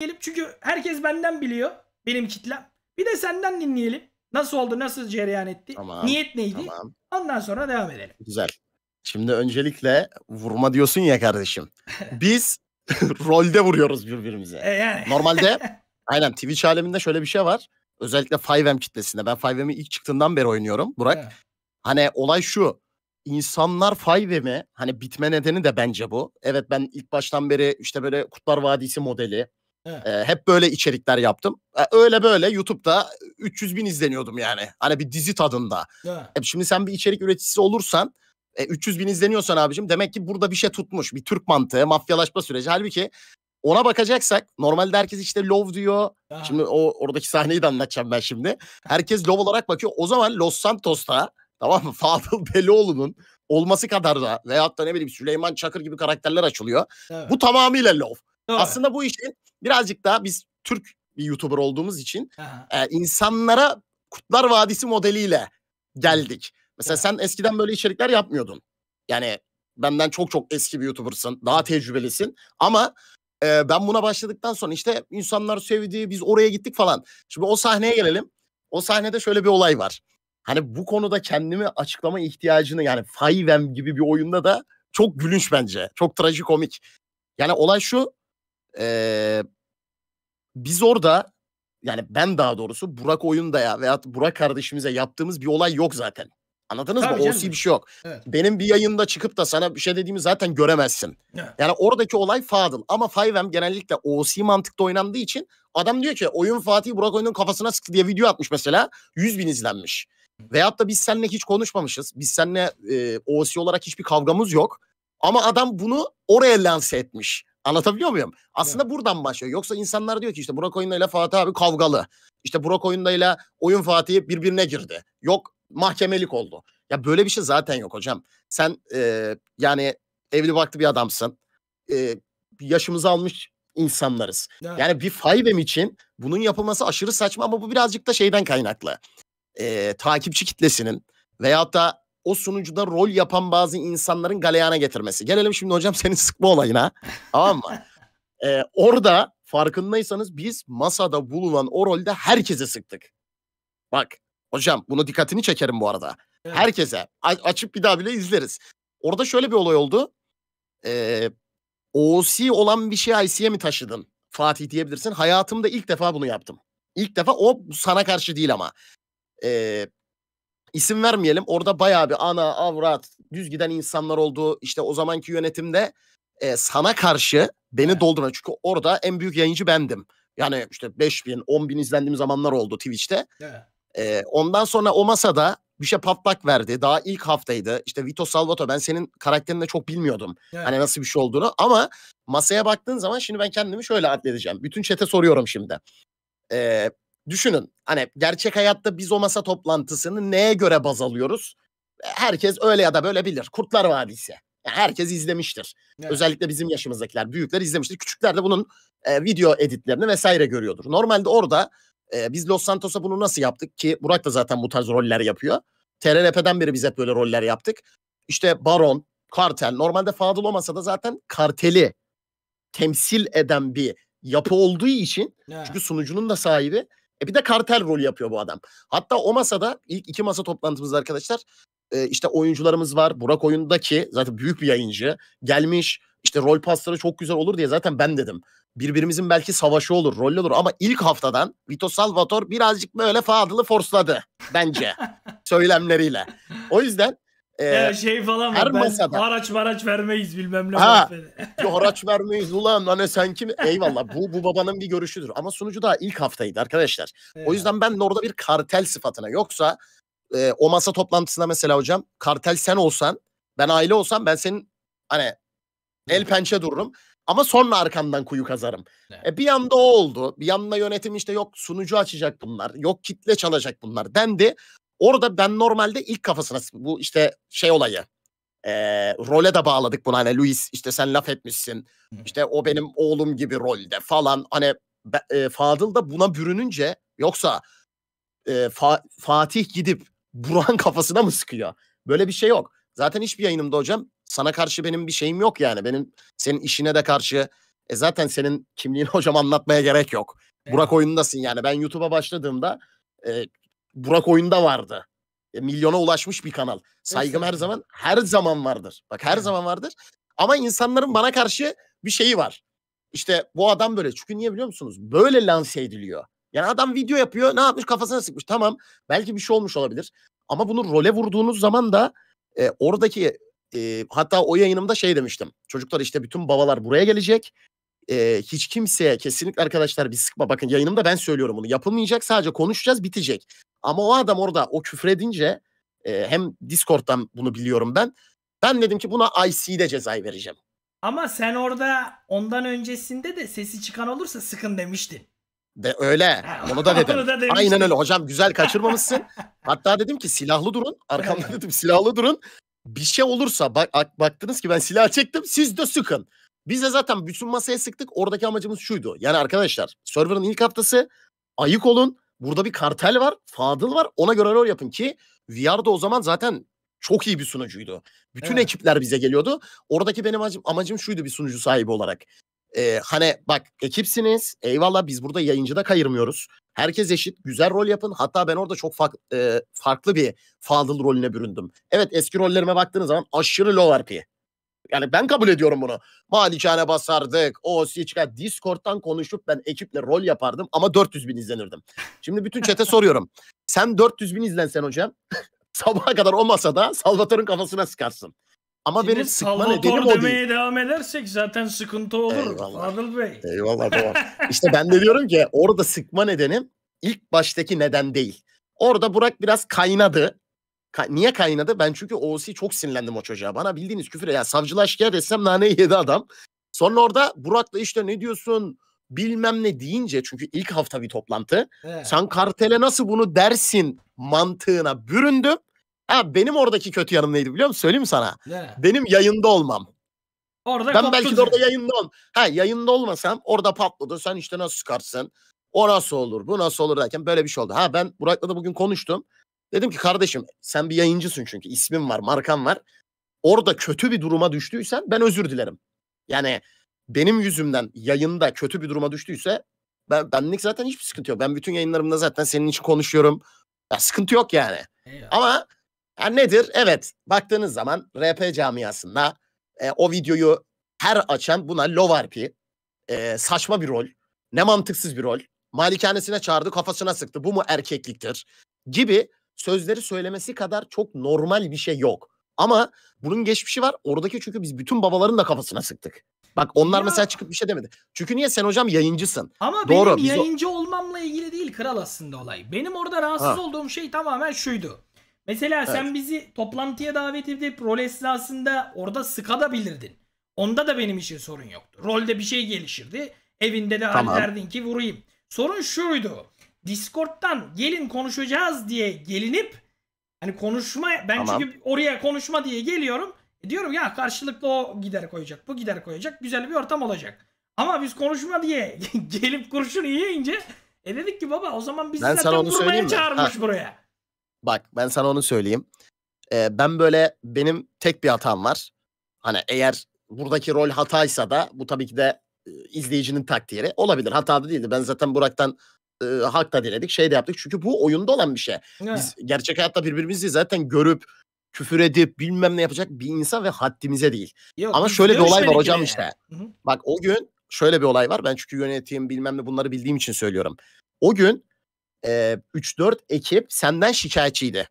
dinleyelim. Çünkü herkes benden biliyor. Benim kitlem. Bir de senden dinleyelim. Nasıl oldu? Nasıl cereyan etti? Tamam, Niyet neydi? Tamam. Ondan sonra devam edelim. Güzel. Şimdi öncelikle vurma diyorsun ya kardeşim. Biz rolde vuruyoruz birbirimize. E yani. Normalde aynen Twitch aleminde şöyle bir şey var. Özellikle 5M kitlesinde. Ben 5M'i ilk çıktığından beri oynuyorum Burak. Evet. Hani olay şu. İnsanlar 5M'i hani bitme nedeni de bence bu. Evet ben ilk baştan beri işte böyle Kutlar Vadisi modeli e, hep böyle içerikler yaptım. E, öyle böyle YouTube'da 300 bin izleniyordum yani. Hani bir dizi tadında. E, şimdi sen bir içerik üreticisi olursan e, 300 bin izleniyorsan abicim demek ki burada bir şey tutmuş. Bir Türk mantığı, mafyalaşma süreci. Halbuki ona bakacaksak normalde herkes işte love diyor. Aha. Şimdi o oradaki sahneyi de anlatacağım ben şimdi. Herkes love olarak bakıyor. O zaman Los Santos'ta tamam mı? Fadıl Beloğlu'nun olması kadar da veyahut da ne bileyim Süleyman Çakır gibi karakterler açılıyor. Evet. Bu tamamıyla love. Doğru. Aslında bu işin birazcık daha biz Türk bir YouTuber olduğumuz için e, insanlara kutlar Vadisi modeliyle geldik. Mesela evet. sen eskiden böyle içerikler yapmıyordun. Yani benden çok çok eski bir YouTuber'sın. Daha tecrübelisin. Ama e, ben buna başladıktan sonra işte insanlar sevdi, biz oraya gittik falan. Şimdi o sahneye gelelim. O sahnede şöyle bir olay var. Hani bu konuda kendimi açıklama ihtiyacını yani Fivem gibi bir oyunda da çok gülünç bence. Çok trajikomik. Yani olay şu ee, biz orada yani ben daha doğrusu Burak Oyunda'ya veya Burak kardeşimize yaptığımız bir olay yok zaten. Anladınız Tabii mı? Canım. OC bir şey yok. Evet. Benim bir yayında çıkıp da sana bir şey dediğimi zaten göremezsin. Evet. Yani oradaki olay Fadıl. Ama 5M genellikle OC mantıkta oynandığı için adam diyor ki oyun Fatih Burak Oyun'un kafasına sıktı diye video atmış mesela. 100 bin izlenmiş. Veyahut da biz seninle hiç konuşmamışız. Biz seninle e, OC olarak hiçbir kavgamız yok. Ama adam bunu oraya lanse etmiş. Anlatabiliyor muyum? Aslında evet. buradan başlıyor. Yoksa insanlar diyor ki işte Burak Oyunda ile Fatih abi kavgalı. İşte Burak Oyunda ile oyun Fatih birbirine girdi. Yok mahkemelik oldu. Ya böyle bir şey zaten yok hocam. Sen e, yani evli baktı bir adamsın. E, yaşımızı almış insanlarız. Evet. Yani bir Five'm için bunun yapılması aşırı saçma ama bu birazcık da şeyden kaynaklı. E, takipçi kitlesinin veyahut da o sunucuda rol yapan bazı insanların galeyana getirmesi. Gelelim şimdi hocam senin sıkma olayına. tamam mı? Ee, orada farkındaysanız biz masada bulunan o rolde herkese sıktık. Bak hocam bunu dikkatini çekerim bu arada. Evet. Herkese. A- açıp bir daha bile izleriz. Orada şöyle bir olay oldu. Ee, OC olan bir şey IC'ye mi taşıdın? Fatih diyebilirsin. Hayatımda ilk defa bunu yaptım. İlk defa o sana karşı değil ama. Ee, isim vermeyelim. Orada bayağı bir ana, avrat, düz giden insanlar olduğu işte o zamanki yönetimde e, sana karşı beni evet. dolduran. Çünkü orada en büyük yayıncı bendim. Yani işte 5 bin, 10 bin izlendiğim zamanlar oldu Twitch'te. Evet. E, ondan sonra o masada bir şey patlak verdi. Daha ilk haftaydı. İşte Vito Salvato ben senin karakterini de çok bilmiyordum. Hani evet. Hani nasıl bir şey olduğunu ama masaya baktığın zaman şimdi ben kendimi şöyle adledeceğim. Bütün çete soruyorum şimdi. Ee, düşünün hani gerçek hayatta biz o masa toplantısını neye göre baz alıyoruz? Herkes öyle ya da böyle bilir. Kurtlar Vadisi. Yani herkes izlemiştir. Evet. Özellikle bizim yaşımızdakiler, büyükler izlemiştir. Küçükler de bunun e, video editlerini vesaire görüyordur. Normalde orada e, biz Los Santos'a bunu nasıl yaptık ki Burak da zaten bu tarz roller yapıyor. TRRP'den beri biz hep böyle roller yaptık. İşte Baron, Kartel. Normalde Fadıl olmasa da zaten karteli temsil eden bir yapı olduğu için evet. çünkü sunucunun da sahibi e bir de kartel rolü yapıyor bu adam. Hatta o masada ilk iki masa toplantımız arkadaşlar e, işte oyuncularımız var. Burak oyundaki zaten büyük bir yayıncı gelmiş. işte rol pasları çok güzel olur diye zaten ben dedim. Birbirimizin belki savaşı olur, rollü olur ama ilk haftadan Vito Salvator birazcık böyle Fadıl'ı forsladı bence söylemleriyle. O yüzden ee, şey falan var. Her ben masada. Haraç maraç vermeyiz bilmem ne. Ha, haraç vermeyiz ulan hani sen kim? Eyvallah bu, bu babanın bir görüşüdür. Ama sunucu daha ilk haftaydı arkadaşlar. Evet. O yüzden ben orada bir kartel sıfatına yoksa e, o masa toplantısında mesela hocam kartel sen olsan ben aile olsam ben senin hani el pençe dururum. Ama sonra arkamdan kuyu kazarım. Evet. E bir yanda o oldu. Bir yanda yönetim işte yok sunucu açacak bunlar. Yok kitle çalacak bunlar dendi. Orada ben normalde ilk kafasına bu işte şey olayı e, role de bağladık bunu hani Luis işte sen laf etmişsin işte o benim oğlum gibi rolde falan hani e, Fadıl da buna bürününce yoksa e, Fa- Fatih gidip Buran kafasına mı sıkıyor? Böyle bir şey yok. Zaten hiçbir yayınımda hocam sana karşı benim bir şeyim yok yani. Benim senin işine de karşı e zaten senin kimliğini hocam anlatmaya gerek yok. Burak oyundasın yani. Ben YouTube'a başladığımda e, Burak oyunda vardı. E, milyona ulaşmış bir kanal. Saygım her zaman her zaman vardır. Bak her zaman vardır. Ama insanların bana karşı bir şeyi var. İşte bu adam böyle. Çünkü niye biliyor musunuz? Böyle lanse ediliyor. Yani adam video yapıyor. Ne yapmış? Kafasına sıkmış. Tamam. Belki bir şey olmuş olabilir. Ama bunu role vurduğunuz zaman da e, oradaki e, hatta o yayınımda şey demiştim. Çocuklar işte bütün babalar buraya gelecek. E, hiç kimseye kesinlikle arkadaşlar bir sıkma. Bakın yayınımda ben söylüyorum bunu. Yapılmayacak sadece konuşacağız bitecek. Ama o adam orada o küfredince e, hem Discord'dan bunu biliyorum ben. Ben dedim ki buna IC'de cezayı vereceğim. Ama sen orada ondan öncesinde de sesi çıkan olursa sıkın demiştin. De öyle. Onu da dedim. da Aynen öyle hocam güzel kaçırmamışsın. Hatta dedim ki silahlı durun. Arkamda dedim silahlı durun. Bir şey olursa bak, baktınız ki ben silah çektim siz de sıkın. Biz de zaten bütün masaya sıktık. Oradaki amacımız şuydu. Yani arkadaşlar server'ın ilk haftası ayık olun. Burada bir kartel var, Fadıl var. Ona göre rol yapın ki VR o zaman zaten çok iyi bir sunucuydu. Bütün evet. ekipler bize geliyordu. Oradaki benim amacım, amacım şuydu bir sunucu sahibi olarak. Ee, hani bak ekipsiniz. Eyvallah biz burada yayıncıda kayırmıyoruz. Herkes eşit. Güzel rol yapın. Hatta ben orada çok fa- e, farklı bir Fadıl rolüne büründüm. Evet eski rollerime baktığınız zaman aşırı low RP. Yani ben kabul ediyorum bunu. Malikane basardık. O siçka Discord'dan konuşup ben ekiple rol yapardım ama 400 bin izlenirdim. Şimdi bütün çete soruyorum. Sen 400 bin izlensen hocam sabaha kadar o masada Salvatör'ün kafasına sıkarsın. Ama Şimdi benim sıkma nedenim o değil. devam edersek zaten sıkıntı olur. Eyvallah. Fadıl Bey. Eyvallah tamam. İşte ben de diyorum ki orada sıkma nedenim ilk baştaki neden değil. Orada Burak biraz kaynadı. Ka- niye kaynadı? Ben çünkü OC çok sinirlendim o çocuğa. Bana bildiğiniz küfür ya savcılığa şikayet etsem naneyi yedi adam. Sonra orada Burak'la işte ne diyorsun bilmem ne deyince çünkü ilk hafta bir toplantı. He. Sen kartele nasıl bunu dersin mantığına büründüm. Ha, benim oradaki kötü yanım neydi biliyor musun? Söyleyeyim sana? He. Benim yayında olmam. Orada ben belki de orada yayında ol. Ha yayında olmasam orada patladı. Sen işte nasıl çıkarsın? O nasıl olur? Bu nasıl olur derken böyle bir şey oldu. Ha ben Burak'la da bugün konuştum. Dedim ki kardeşim sen bir yayıncısın çünkü ismin var, markan var. Orada kötü bir duruma düştüysen ben özür dilerim. Yani benim yüzümden yayında kötü bir duruma düştüyse ben benlik zaten hiçbir sıkıntı yok. Ben bütün yayınlarımda zaten senin için konuşuyorum. Ya sıkıntı yok yani. Eyvallah. Ama yani nedir? Evet baktığınız zaman RP camiasında e, o videoyu her açan buna Lovarpi e, saçma bir rol. Ne mantıksız bir rol. Malikanesine çağırdı kafasına sıktı. Bu mu erkekliktir? Gibi sözleri söylemesi kadar çok normal bir şey yok. Ama bunun geçmişi var. Oradaki çünkü biz bütün babaların da kafasına sıktık. Bak onlar ya. mesela çıkıp bir şey demedi. Çünkü niye sen hocam yayıncısın? Ama Doğru, benim yayıncı o... olmamla ilgili değil kral aslında olay. Benim orada rahatsız ha. olduğum şey tamamen şuydu. Mesela evet. sen bizi toplantıya davet edip rol esnasında orada sıkadabilirdin. Onda da benim için sorun yoktu. Rolde bir şey gelişirdi. Evinde de tamam. derdin ki vurayım. Sorun şuydu. Discord'dan gelin konuşacağız diye gelinip hani konuşma ben tamam. çünkü oraya konuşma diye geliyorum. E diyorum ya karşılıklı o gider koyacak, bu gider koyacak. Güzel bir ortam olacak. Ama biz konuşma diye gelip kurşun yiyince e dedik ki baba o zaman biz ben zaten onu vurmaya çağırmış ha. buraya. Bak ben sana onu söyleyeyim. Ee, ben böyle benim tek bir hatam var. Hani eğer buradaki rol hataysa da bu tabii ki de e, izleyicinin takdiri olabilir. Hata da değildi. Ben zaten Burak'tan e, hak diledik şey de yaptık. Çünkü bu oyunda olan bir şey. Ne? Biz gerçek hayatta birbirimizi zaten görüp küfür edip bilmem ne yapacak bir insan ve haddimize değil. Yok, Ama şöyle bir olay var hocam yani. işte. Hı-hı. Bak o gün şöyle bir olay var. Ben çünkü yönetim bilmem ne bunları bildiğim için söylüyorum. O gün e, 3-4 ekip senden şikayetçiydi.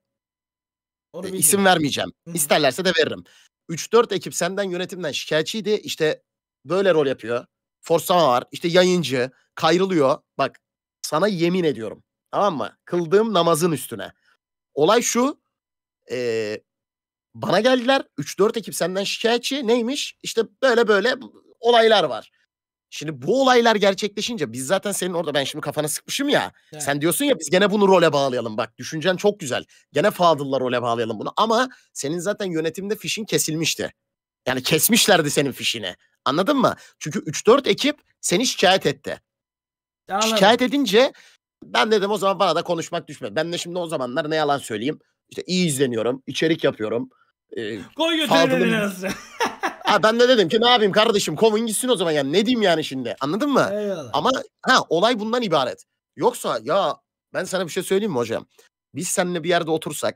Onu e, isim vermeyeceğim. Hı-hı. İsterlerse de veririm. 3-4 ekip senden yönetimden şikayetçiydi. İşte böyle rol yapıyor. Forsama var. İşte yayıncı. Kayrılıyor. Bak sana yemin ediyorum. Tamam mı? Kıldığım namazın üstüne. Olay şu. E, bana geldiler. 3-4 ekip senden şikayetçi. Neymiş? İşte böyle böyle olaylar var. Şimdi bu olaylar gerçekleşince biz zaten senin orada ben şimdi kafana sıkmışım ya. Evet. Sen diyorsun ya biz gene bunu role bağlayalım. Bak düşüncen çok güzel. Gene Fadıl'la role bağlayalım bunu. Ama senin zaten yönetimde fişin kesilmişti. Yani kesmişlerdi senin fişini. Anladın mı? Çünkü 3-4 ekip seni şikayet etti. Anladım. Şikayet edince ben dedim o zaman bana da konuşmak düşmez. Ben de şimdi o zamanlar ne yalan söyleyeyim. İşte iyi izleniyorum, içerik yapıyorum. E, Koy götürün Ha ben de dedim ki ne yapayım kardeşim kovun gitsin o zaman yani ne diyeyim yani şimdi anladın mı? Eyvallah. Ama ha olay bundan ibaret. Yoksa ya ben sana bir şey söyleyeyim mi hocam? Biz seninle bir yerde otursak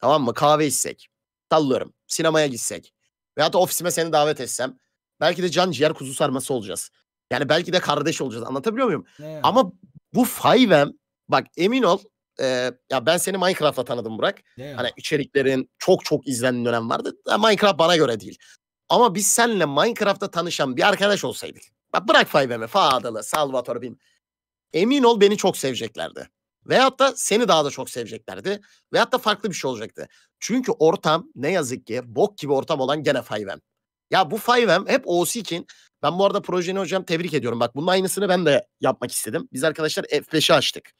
tamam mı kahve içsek sallıyorum sinemaya gitsek veyahut da ofisime seni davet etsem belki de can ciğer kuzu sarması olacağız. Yani belki de kardeş olacağız. Anlatabiliyor muyum? Evet. Ama bu Fivem bak emin ol e, ya ben seni Minecraft'la tanıdım Burak. Evet. Hani içeriklerin çok çok izlendiği dönem vardı. Minecraft bana göre değil. Ama biz seninle Minecraft'ta tanışan bir arkadaş olsaydık. Bak bırak Fivem'i, Fadalı, Salvatore bilmem. Emin ol beni çok seveceklerdi. Veyahut da seni daha da çok seveceklerdi. Veyahut da farklı bir şey olacaktı. Çünkü ortam ne yazık ki bok gibi ortam olan gene Fivem. Ya bu 5M hep Osik'in. Ben bu arada projeni hocam tebrik ediyorum. Bak bunun aynısını ben de yapmak istedim. Biz arkadaşlar F5'i açtık.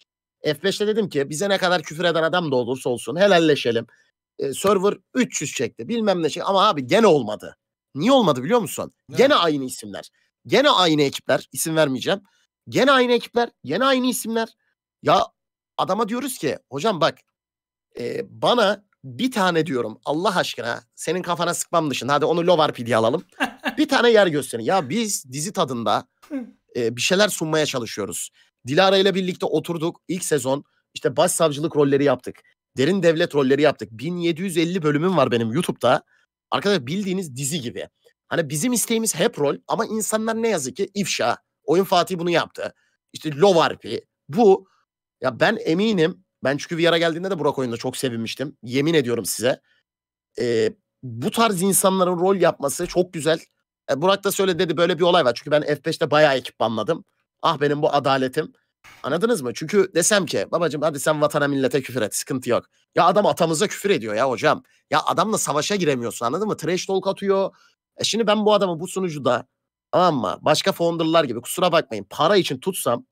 F5'te dedim ki bize ne kadar küfür eden adam da olursa olsun helalleşelim. Ee, server 300 çekti bilmem ne şey ama abi gene olmadı. Niye olmadı biliyor musun? Ne? Gene aynı isimler. Gene aynı ekipler. İsim vermeyeceğim. Gene aynı ekipler. Gene aynı isimler. Ya adama diyoruz ki hocam bak e, bana bir tane diyorum Allah aşkına senin kafana sıkmam dışında hadi onu Lovar Pidi alalım. bir tane yer gösterin. Ya biz dizi tadında e, bir şeyler sunmaya çalışıyoruz. Dilara ile birlikte oturduk ilk sezon işte başsavcılık rolleri yaptık. Derin devlet rolleri yaptık. 1750 bölümüm var benim YouTube'da. Arkadaşlar bildiğiniz dizi gibi. Hani bizim isteğimiz hep rol ama insanlar ne yazık ki ifşa. Oyun Fatih bunu yaptı. İşte Lovarpi. Bu ya ben eminim ben çünkü VR'a geldiğinde de Burak oyunda çok sevinmiştim. Yemin ediyorum size. E, bu tarz insanların rol yapması çok güzel. E, Burak da söyle dedi böyle bir olay var. Çünkü ben F5'te bayağı ekipmanladım. Ah benim bu adaletim. Anladınız mı? Çünkü desem ki babacım hadi sen vatana millete küfür et sıkıntı yok. Ya adam atamıza küfür ediyor ya hocam. Ya adamla savaşa giremiyorsun anladın mı? Trash talk atıyor. E şimdi ben bu adamı bu sunucuda ama Başka founderlar gibi kusura bakmayın para için tutsam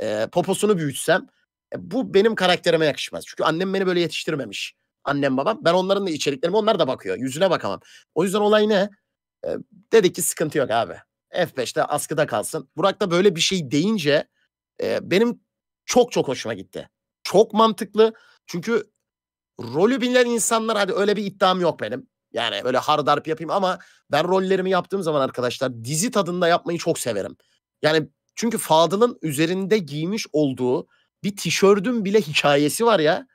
e, poposunu büyütsem e, bu benim karakterime yakışmaz. Çünkü annem beni böyle yetiştirmemiş. Annem babam. Ben onların da içeriklerime onlar da bakıyor. Yüzüne bakamam. O yüzden olay ne? E, dedik ki sıkıntı yok abi. F5'te askıda kalsın. Burak da böyle bir şey deyince e, benim çok çok hoşuma gitti. Çok mantıklı. Çünkü rolü bilen insanlar hadi öyle bir iddiam yok benim. Yani böyle hardarp yapayım ama ben rollerimi yaptığım zaman arkadaşlar dizi tadında yapmayı çok severim. Yani çünkü Fadıl'ın üzerinde giymiş olduğu bir tişörtün bile hikayesi var ya.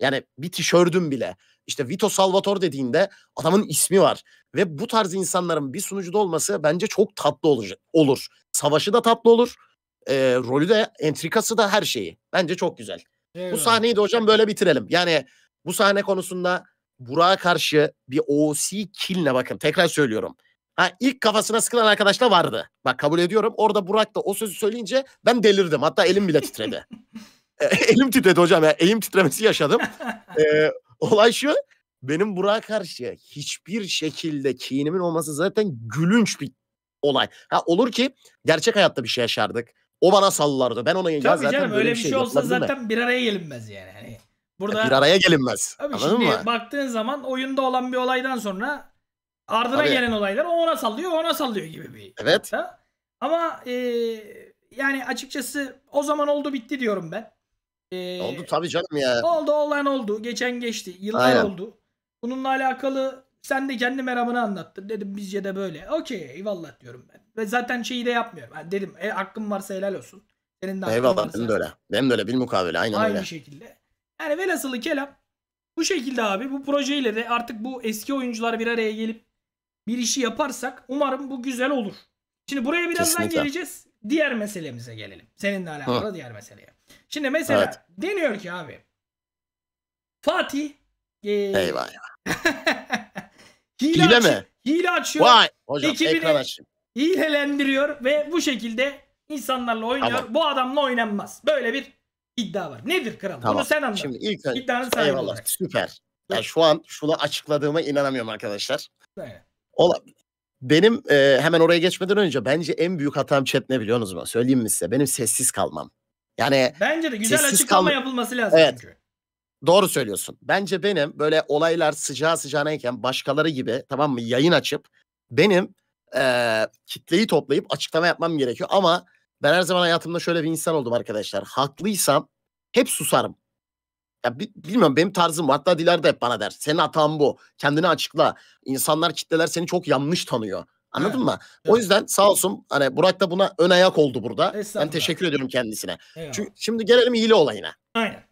Yani bir tişörtün bile. İşte Vito Salvatore dediğinde adamın ismi var. Ve bu tarz insanların bir sunucuda olması bence çok tatlı olacak, olur. Savaşı da tatlı olur. E, rolü de, entrikası da her şeyi. Bence çok güzel. Evet. Bu sahneyi de hocam böyle bitirelim. Yani bu sahne konusunda Burak'a karşı bir OC kill'le bakın. Tekrar söylüyorum. Ha, ilk kafasına sıkılan arkadaşlar vardı. Bak kabul ediyorum. Orada Burak da o sözü söyleyince ben delirdim. Hatta elim bile titredi. E, elim titredi hocam. Ya elim titremesi yaşadım. e, olay şu. Benim Burak'a karşı hiçbir şekilde kinimin olması zaten gülünç bir olay. Ha olur ki gerçek hayatta bir şey yaşardık. O bana sallardı. Ben ona Tabii zaten canım, böyle bir şey, şey olsa zaten mi? bir araya gelinmez yani. Hani e, burada ya bir araya gelinmez. Tabii Anladın şimdi mı? baktığın zaman oyunda olan bir olaydan sonra Ardına Abi- gelen olaylar o ona sallıyor, ona sallıyor gibi bir. Evet. Da. Ama e, yani açıkçası o zaman oldu bitti diyorum ben. E, Oldu tabii canım ya. Oldu olan oldu. Geçen geçti. Yıllar Aynen. oldu. Bununla alakalı sen de kendi meramını anlattın. Dedim bizce de böyle. Okey eyvallah diyorum ben. Ve zaten şeyi de yapmıyorum. Ha, dedim e, hakkım varsa helal olsun. Senin de Eyvallah varsa benim de öyle. Benim de öyle bilmukabele aynen aynı öyle. şekilde. Yani velhasılı kelam bu şekilde abi bu projeyle de artık bu eski oyuncular bir araya gelip bir işi yaparsak umarım bu güzel olur. Şimdi buraya birazdan geleceğiz. Diğer meselemize gelelim. Seninle alakalı Hı. diğer meseleye. Şimdi mesela evet. deniyor ki abi Fatih e, Eyvah ya. hile, hile açı, mi? Hile açıyor. Vay hocam ekran Hilelendiriyor ve bu şekilde insanlarla oynuyor. Tamam. Bu adamla oynanmaz. Böyle bir iddia var. Nedir kral? Tamam. Bunu sen anlat. Şimdi ilk önce, İddianın sahibi eyvallah, olarak. Süper. Ya yani şu an şunu açıkladığıma inanamıyorum arkadaşlar. Evet. Ola, benim e, hemen oraya geçmeden önce bence en büyük hatam chat ne biliyorsunuz mu? Söyleyeyim mi size? Benim sessiz kalmam. Yani Bence de güzel sessiz açıklama kal- yapılması lazım evet. çünkü. Doğru söylüyorsun. Bence benim böyle olaylar sıcağı sıcağınayken başkaları gibi tamam mı yayın açıp benim e, kitleyi toplayıp açıklama yapmam gerekiyor. Ama ben her zaman hayatımda şöyle bir insan oldum arkadaşlar. Haklıysam hep susarım ya bilmiyorum benim tarzım hatta Dilar da hep bana der. Senin hatan bu. Kendini açıkla. İnsanlar kitleler seni çok yanlış tanıyor. Anladın evet. mı? Evet. O yüzden sağ olsun hani Burak da buna ön ayak oldu burada. Ben teşekkür ediyorum kendisine. Çünkü şimdi gelelim hile olayına. Aynen.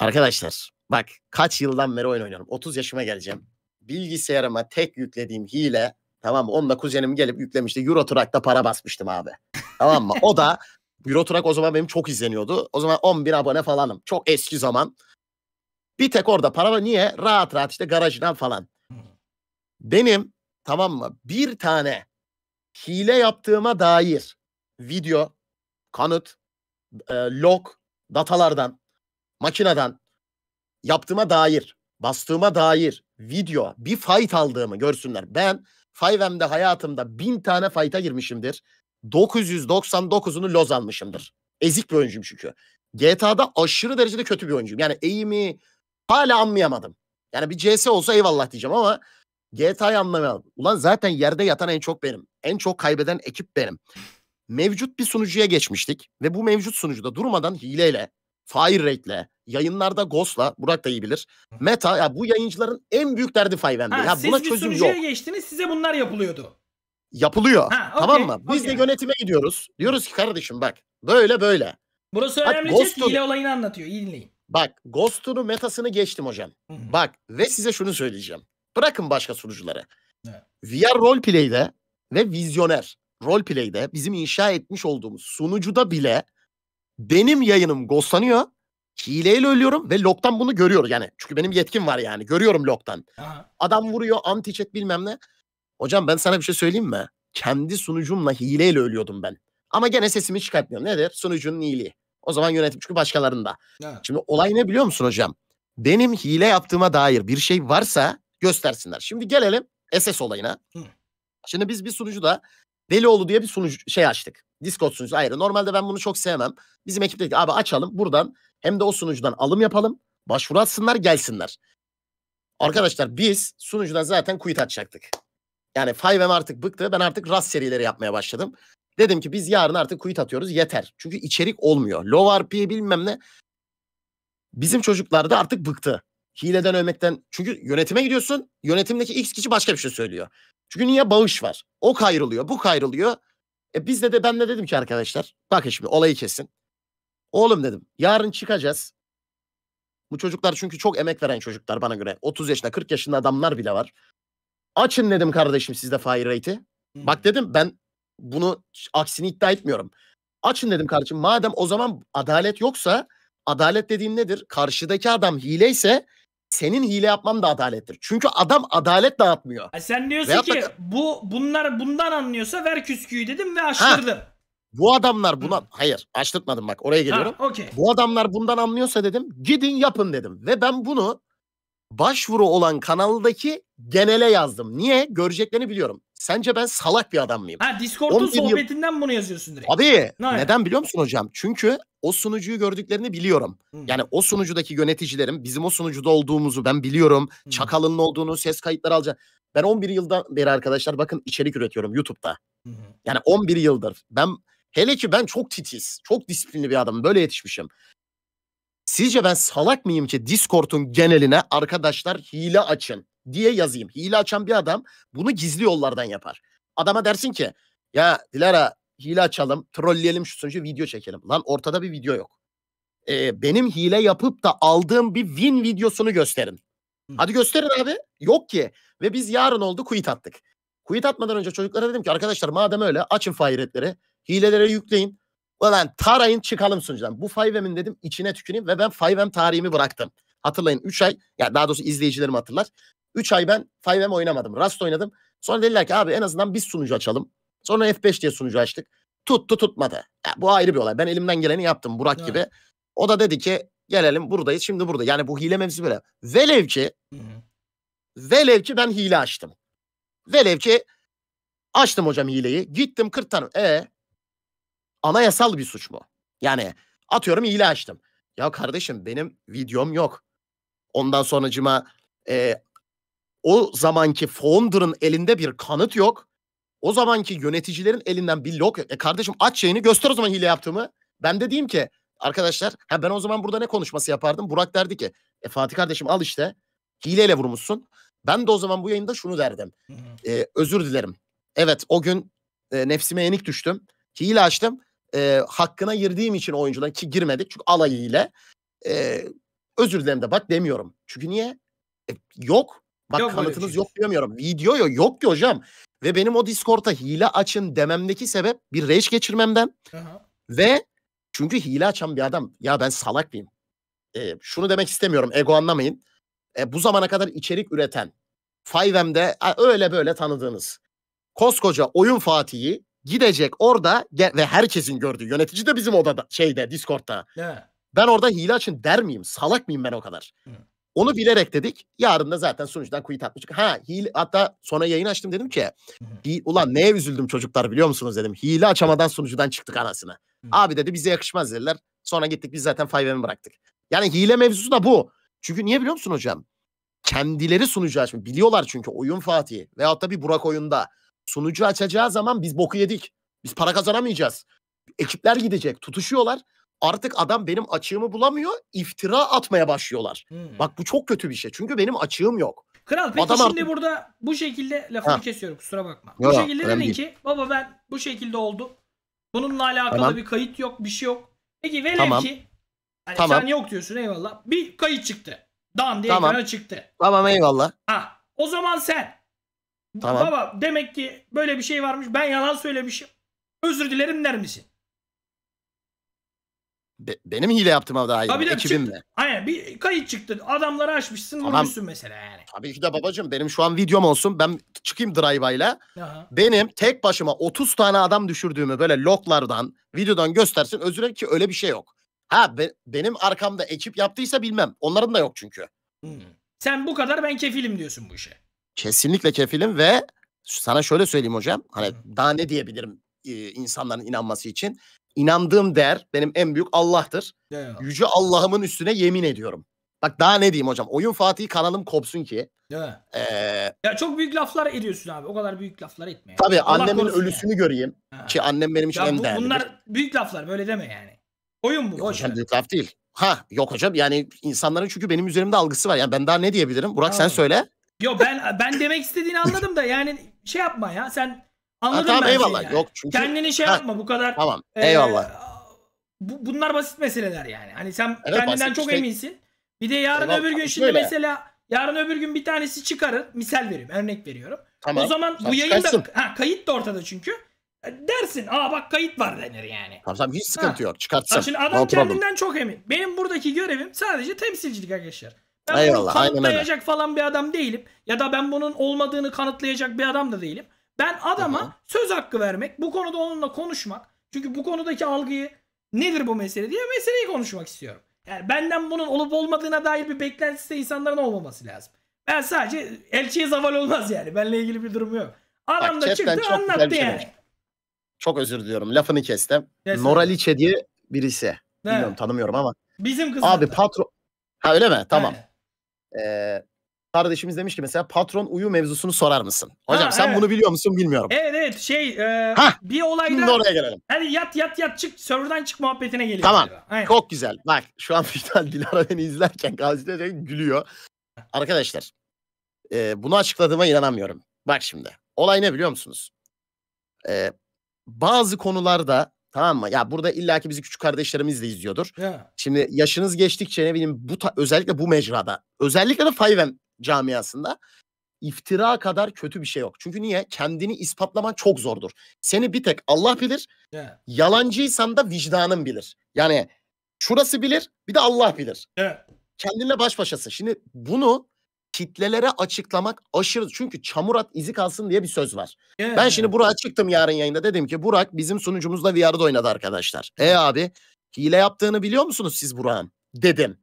Arkadaşlar bak kaç yıldan beri oyun oynuyorum. 30 yaşıma geleceğim. Bilgisayarıma tek yüklediğim hile tamam mı? Onu kuzenim gelip yüklemişti. Euro Truck'ta para basmıştım abi. tamam mı? O da Euro Truck o zaman benim çok izleniyordu. O zaman 10 bin abone falanım. Çok eski zaman. Bir tek orada para var. Niye? Rahat rahat işte garajından falan. Benim tamam mı? Bir tane hile yaptığıma dair video, kanıt, e, log, datalardan, makineden yaptığıma dair, bastığıma dair video, bir fight aldığımı görsünler. Ben Fivem'de hayatımda bin tane fight'a girmişimdir. 999'unu loz almışımdır. Ezik bir oyuncuyum çünkü. GTA'da aşırı derecede kötü bir oyuncuyum. Yani eğimi hala anlayamadım. Yani bir CS olsa eyvallah diyeceğim ama GTA'yı anlamadım. Ulan zaten yerde yatan en çok benim. En çok kaybeden ekip benim. Mevcut bir sunucuya geçmiştik ve bu mevcut sunucuda durmadan hileyle, fire rate'le, yayınlarda ghost'la, Burak da iyi bilir. Meta ya bu yayıncıların en büyük derdi Five Ha, ya siz buna bir çözüm sunucuya yok. geçtiniz size bunlar yapılıyordu yapılıyor. Ha, okay, tamam mı? Biz okay. de yönetime gidiyoruz. Diyoruz ki kardeşim bak böyle böyle. Burası bak, önemli Ghost'un... hile olayını anlatıyor. İyi dinleyin. Bak Ghost'unu metasını geçtim hocam. Hı-hı. Bak ve size şunu söyleyeceğim. Bırakın başka sunucuları. Evet. VR Roleplay'de ve Vizyoner Roleplay'de bizim inşa etmiş olduğumuz sunucuda bile benim yayınım ghostlanıyor. Hileyle ölüyorum ve Lok'tan bunu görüyor yani. Çünkü benim yetkim var yani. Görüyorum Lok'tan. Aha. Adam vuruyor anti chat bilmem ne. Hocam ben sana bir şey söyleyeyim mi? Kendi sunucumla hileyle ölüyordum ben. Ama gene sesimi çıkartmıyorum. Nedir? Sunucunun iyiliği. O zaman yönetim çünkü başkalarında. Evet. Şimdi olay ne biliyor musun hocam? Benim hile yaptığıma dair bir şey varsa göstersinler. Şimdi gelelim SS olayına. Hı. Şimdi biz bir sunucu sunucuda Delioğlu diye bir sunucu şey açtık. Discord sunucu ayrı. Normalde ben bunu çok sevmem. Bizim ekip dedi abi açalım buradan hem de o sunucudan alım yapalım. Başvuru atsınlar gelsinler. Arkadaşlar biz sunucudan zaten kuyut açacaktık. Yani 5 artık bıktı. Ben artık rast serileri yapmaya başladım. Dedim ki biz yarın artık kuyut atıyoruz yeter. Çünkü içerik olmuyor. Low RP bilmem ne. Bizim çocuklar da artık bıktı. Hileden ölmekten. Çünkü yönetime gidiyorsun. Yönetimdeki X kişi başka bir şey söylüyor. Çünkü niye bağış var? O kayrılıyor, bu kayrılıyor. E biz de, de ben de dedim ki arkadaşlar. Bakın şimdi olayı kesin. Oğlum dedim yarın çıkacağız. Bu çocuklar çünkü çok emek veren çocuklar bana göre. 30 yaşında 40 yaşında adamlar bile var. Açın dedim kardeşim sizde fire rate'i. Bak dedim ben bunu aksini iddia etmiyorum. Açın dedim kardeşim. Madem o zaman adalet yoksa adalet dediğin nedir? Karşıdaki adam hile ise senin hile yapman da adalettir. Çünkü adam adalet dağıtmıyor. Ha, sen diyorsun Veyahut ki da... bu bunlar bundan anlıyorsa ver küsküyü dedim ve açtırdım. bu adamlar buna Hı. hayır açtırtmadım bak oraya geliyorum. Ha, okay. Bu adamlar bundan anlıyorsa dedim gidin yapın dedim ve ben bunu başvuru olan kanaldaki genele yazdım. Niye? Göreceklerini biliyorum. Sence ben salak bir adam mıyım? Ha Discord'un sohbetinden yıl... bunu yazıyorsun direkt. Abi ne neden biliyor musun hocam? Çünkü o sunucuyu gördüklerini biliyorum. Hmm. Yani o sunucudaki yöneticilerim bizim o sunucuda olduğumuzu ben biliyorum. Hmm. Çakalın olduğunu, ses kayıtları alacağım. Ben 11 yıldan beri arkadaşlar bakın içerik üretiyorum YouTube'da. Hmm. Yani 11 yıldır. Ben hele ki ben çok titiz, çok disiplinli bir adam. Böyle yetişmişim. Sizce ben salak mıyım ki Discord'un geneline arkadaşlar hile açın diye yazayım. Hile açan bir adam bunu gizli yollardan yapar. Adama dersin ki ya Dilara hile açalım, trolleyelim şu sonucu video çekelim. Lan ortada bir video yok. Ee, benim hile yapıp da aldığım bir win videosunu gösterin. Hadi gösterin abi. Yok ki. Ve biz yarın oldu quit attık. Quit atmadan önce çocuklara dedim ki arkadaşlar madem öyle açın fairetleri. Hilelere yükleyin. Ulan tarayın çıkalım sunucudan. Bu 5 dedim içine tüküreyim ve ben FiveM tarihimi bıraktım. Hatırlayın 3 ay ya yani daha doğrusu izleyicilerim hatırlar. 3 ay ben FiveM oynamadım. Rust oynadım. Sonra dediler ki abi en azından biz sunucu açalım. Sonra F5 diye sunucu açtık. Tuttu tutmadı. Ya, bu ayrı bir olay. Ben elimden geleni yaptım Burak evet. gibi. O da dedi ki gelelim buradayız şimdi burada. Yani bu hile mevzusu böyle. Velev ki velev ki ben hile açtım. Velev ki açtım hocam hileyi. Gittim 40 tane. E anayasal bir suç mu? Yani atıyorum iyile açtım. Ya kardeşim benim videom yok. Ondan sonracıma e, o zamanki founder'ın elinde bir kanıt yok. O zamanki yöneticilerin elinden bir log yok. E kardeşim aç yayını göster o zaman hile yaptığımı. Ben de diyeyim ki arkadaşlar ha ben o zaman burada ne konuşması yapardım? Burak derdi ki e Fatih kardeşim al işte hileyle vurmuşsun. Ben de o zaman bu yayında şunu derdim. E, özür dilerim. Evet o gün e, nefsime yenik düştüm. Hile açtım e, hakkına girdiğim için oyuncudan ki girmedik çünkü alayıyla e, özür dilerim de bak demiyorum. Çünkü niye? E, yok. Bak yok kanıtınız şey yok diyemiyorum. Video yok, yok ki hocam. Ve benim o Discord'a hile açın dememdeki sebep bir rage geçirmemden. Aha. Ve çünkü hile açan bir adam ya ben salak mıyım? E, şunu demek istemiyorum ego anlamayın. E, bu zamana kadar içerik üreten fivemde öyle böyle tanıdığınız koskoca oyun Fatih'i gidecek orada ve herkesin gördüğü yönetici de bizim odada şeyde Discord'da. Evet. Ben orada hile açın der miyim? Salak mıyım ben o kadar? Hı. Onu bilerek dedik. Yarın da zaten sonuçtan kuyu atmıştık. Ha hile hatta sonra yayın açtım dedim ki hi, ulan neye üzüldüm çocuklar biliyor musunuz dedim. Hile açamadan sunucudan çıktık anasını. Abi dedi bize yakışmaz dediler. Sonra gittik biz zaten 5 bıraktık. Yani hile mevzusu da bu. Çünkü niye biliyor musun hocam? Kendileri sunucu açmış. Biliyorlar çünkü oyun Fatih veyahut da bir Burak oyunda Sunucu açacağı zaman biz boku yedik. Biz para kazanamayacağız. Ekipler gidecek. Tutuşuyorlar. Artık adam benim açığımı bulamıyor. iftira atmaya başlıyorlar. Hmm. Bak bu çok kötü bir şey. Çünkü benim açığım yok. Kral peki Adam şimdi artık... burada bu şekilde lafını ha. kesiyorum kusura bakma. Yok, bu şekilde dedin ki baba ben bu şekilde oldu. Bununla alakalı tamam. bir kayıt yok bir şey yok. Peki velev tamam. ki hani tamam. sen yok diyorsun eyvallah. Bir kayıt çıktı. Dan diye tamam. çıktı. Tamam eyvallah. Ha, o zaman sen Tamam. Baba demek ki böyle bir şey varmış. Ben yalan söylemişim. Özür dilerim der misin? Be- benim hile yaptım abi daha iyi. Tabii Ekibimle. Aynen bir kayıt çıktı. Adamları açmışsın tamam. vurmuşsun mesela yani. Tabii ki de babacığım benim şu an videom olsun. Ben çıkayım drive'ayla. Benim tek başıma 30 tane adam düşürdüğümü böyle loklardan, videodan göstersin. Özür ki öyle bir şey yok. Ha be- benim arkamda ekip yaptıysa bilmem. Onların da yok çünkü. Hmm. Sen bu kadar ben kefilim diyorsun bu işe. Kesinlikle kefilim ve sana şöyle söyleyeyim hocam. Hani daha ne diyebilirim e, insanların inanması için? İnandığım değer benim en büyük Allah'tır. Yeah. Yüce Allah'ımın üstüne yemin ediyorum. Bak daha ne diyeyim hocam. Oyun Fatih kanalım kopsun ki. Ee, ya çok büyük laflar ediyorsun abi. O kadar büyük laflar etme. Tabii Allah annemin ölüsünü yani. göreyim. Ha. Ki annem benim için ya en bu, değerlidir. Bunlar büyük laflar böyle deme yani. Oyun bu. Yok hocam büyük laf değil. Ha yok hocam yani insanların çünkü benim üzerimde algısı var. Yani ben daha ne diyebilirim? Burak ha. sen söyle. Yo ben ben demek istediğini anladım da yani şey yapma ya sen anladın ha, tamam, bence eyvallah. Yani. Yok çünkü kendini şey ha, yapma bu kadar. Tamam. E, eyvallah. E, bu, bunlar basit meseleler yani. Hani sen evet, kendinden çok şey. eminsin. Bir de yarın eyvallah, öbür gün şimdi öyle. mesela yarın öbür gün bir tanesi çıkarır. Misal veriyorum, örnek veriyorum. Tamam, o zaman bu yayın ha, kayıt da ortada çünkü. E, dersin aa bak kayıt var denir yani. Tamam tamam hiç sıkıntı ha. yok çıkartsın. Ha, şimdi adam kendinden çok emin. Benim buradaki görevim sadece temsilcilik arkadaşlar. Ben Eyvallah, bunu kanıtlayacak aynen falan bir adam değilim. Ya da ben bunun olmadığını kanıtlayacak bir adam da değilim. Ben adama Aha. söz hakkı vermek, bu konuda onunla konuşmak. Çünkü bu konudaki algıyı nedir bu mesele diye meseleyi konuşmak istiyorum. Yani benden bunun olup olmadığına dair bir beklentisi de insanların olmaması lazım. Ben sadece elçiye zaval olmaz yani. Benle ilgili bir durum yok. Adam da çıktı anlattı şey yani. Çok özür diliyorum. Lafını kestim. Kesin. Noraliçe diye birisi. Evet. Bilmiyorum tanımıyorum ama. Bizim kızımız. Abi patron. Ha öyle mi? Tamam. Evet. Ee, kardeşimiz demiş ki mesela patron uyu mevzusunu sorar mısın? Hocam ha, sen evet. bunu biliyor musun bilmiyorum. Evet evet şey e, Hah, bir olayda şimdi oraya gelelim. Hadi yat yat yat çık serverdan çık muhabbetine geliyor. Tamam Aynen. çok güzel. Bak şu an Fidan Dilara beni izlerken gazetede gülüyor. Arkadaşlar e, bunu açıkladığıma inanamıyorum. Bak şimdi olay ne biliyor musunuz? E, bazı konularda Tamam mı? Ya burada illaki bizi küçük kardeşlerimiz de izliyordur. Ya. Şimdi yaşınız geçtikçe ne bileyim bu özellikle bu mecrada, özellikle de Fiven camiasında iftira kadar kötü bir şey yok. Çünkü niye? Kendini ispatlaman çok zordur. Seni bir tek Allah bilir. Ya. Yalancıysan da vicdanın bilir. Yani şurası bilir, bir de Allah bilir. Ya. Kendinle baş başasın. Şimdi bunu kitlelere açıklamak aşırı çünkü çamur at izi kalsın diye bir söz var. Evet. Ben şimdi Burak'a çıktım yarın yayında dedim ki Burak bizim sunucumuzla VR'da oynadı arkadaşlar. E abi hile yaptığını biliyor musunuz siz Burak'ın? Dedim.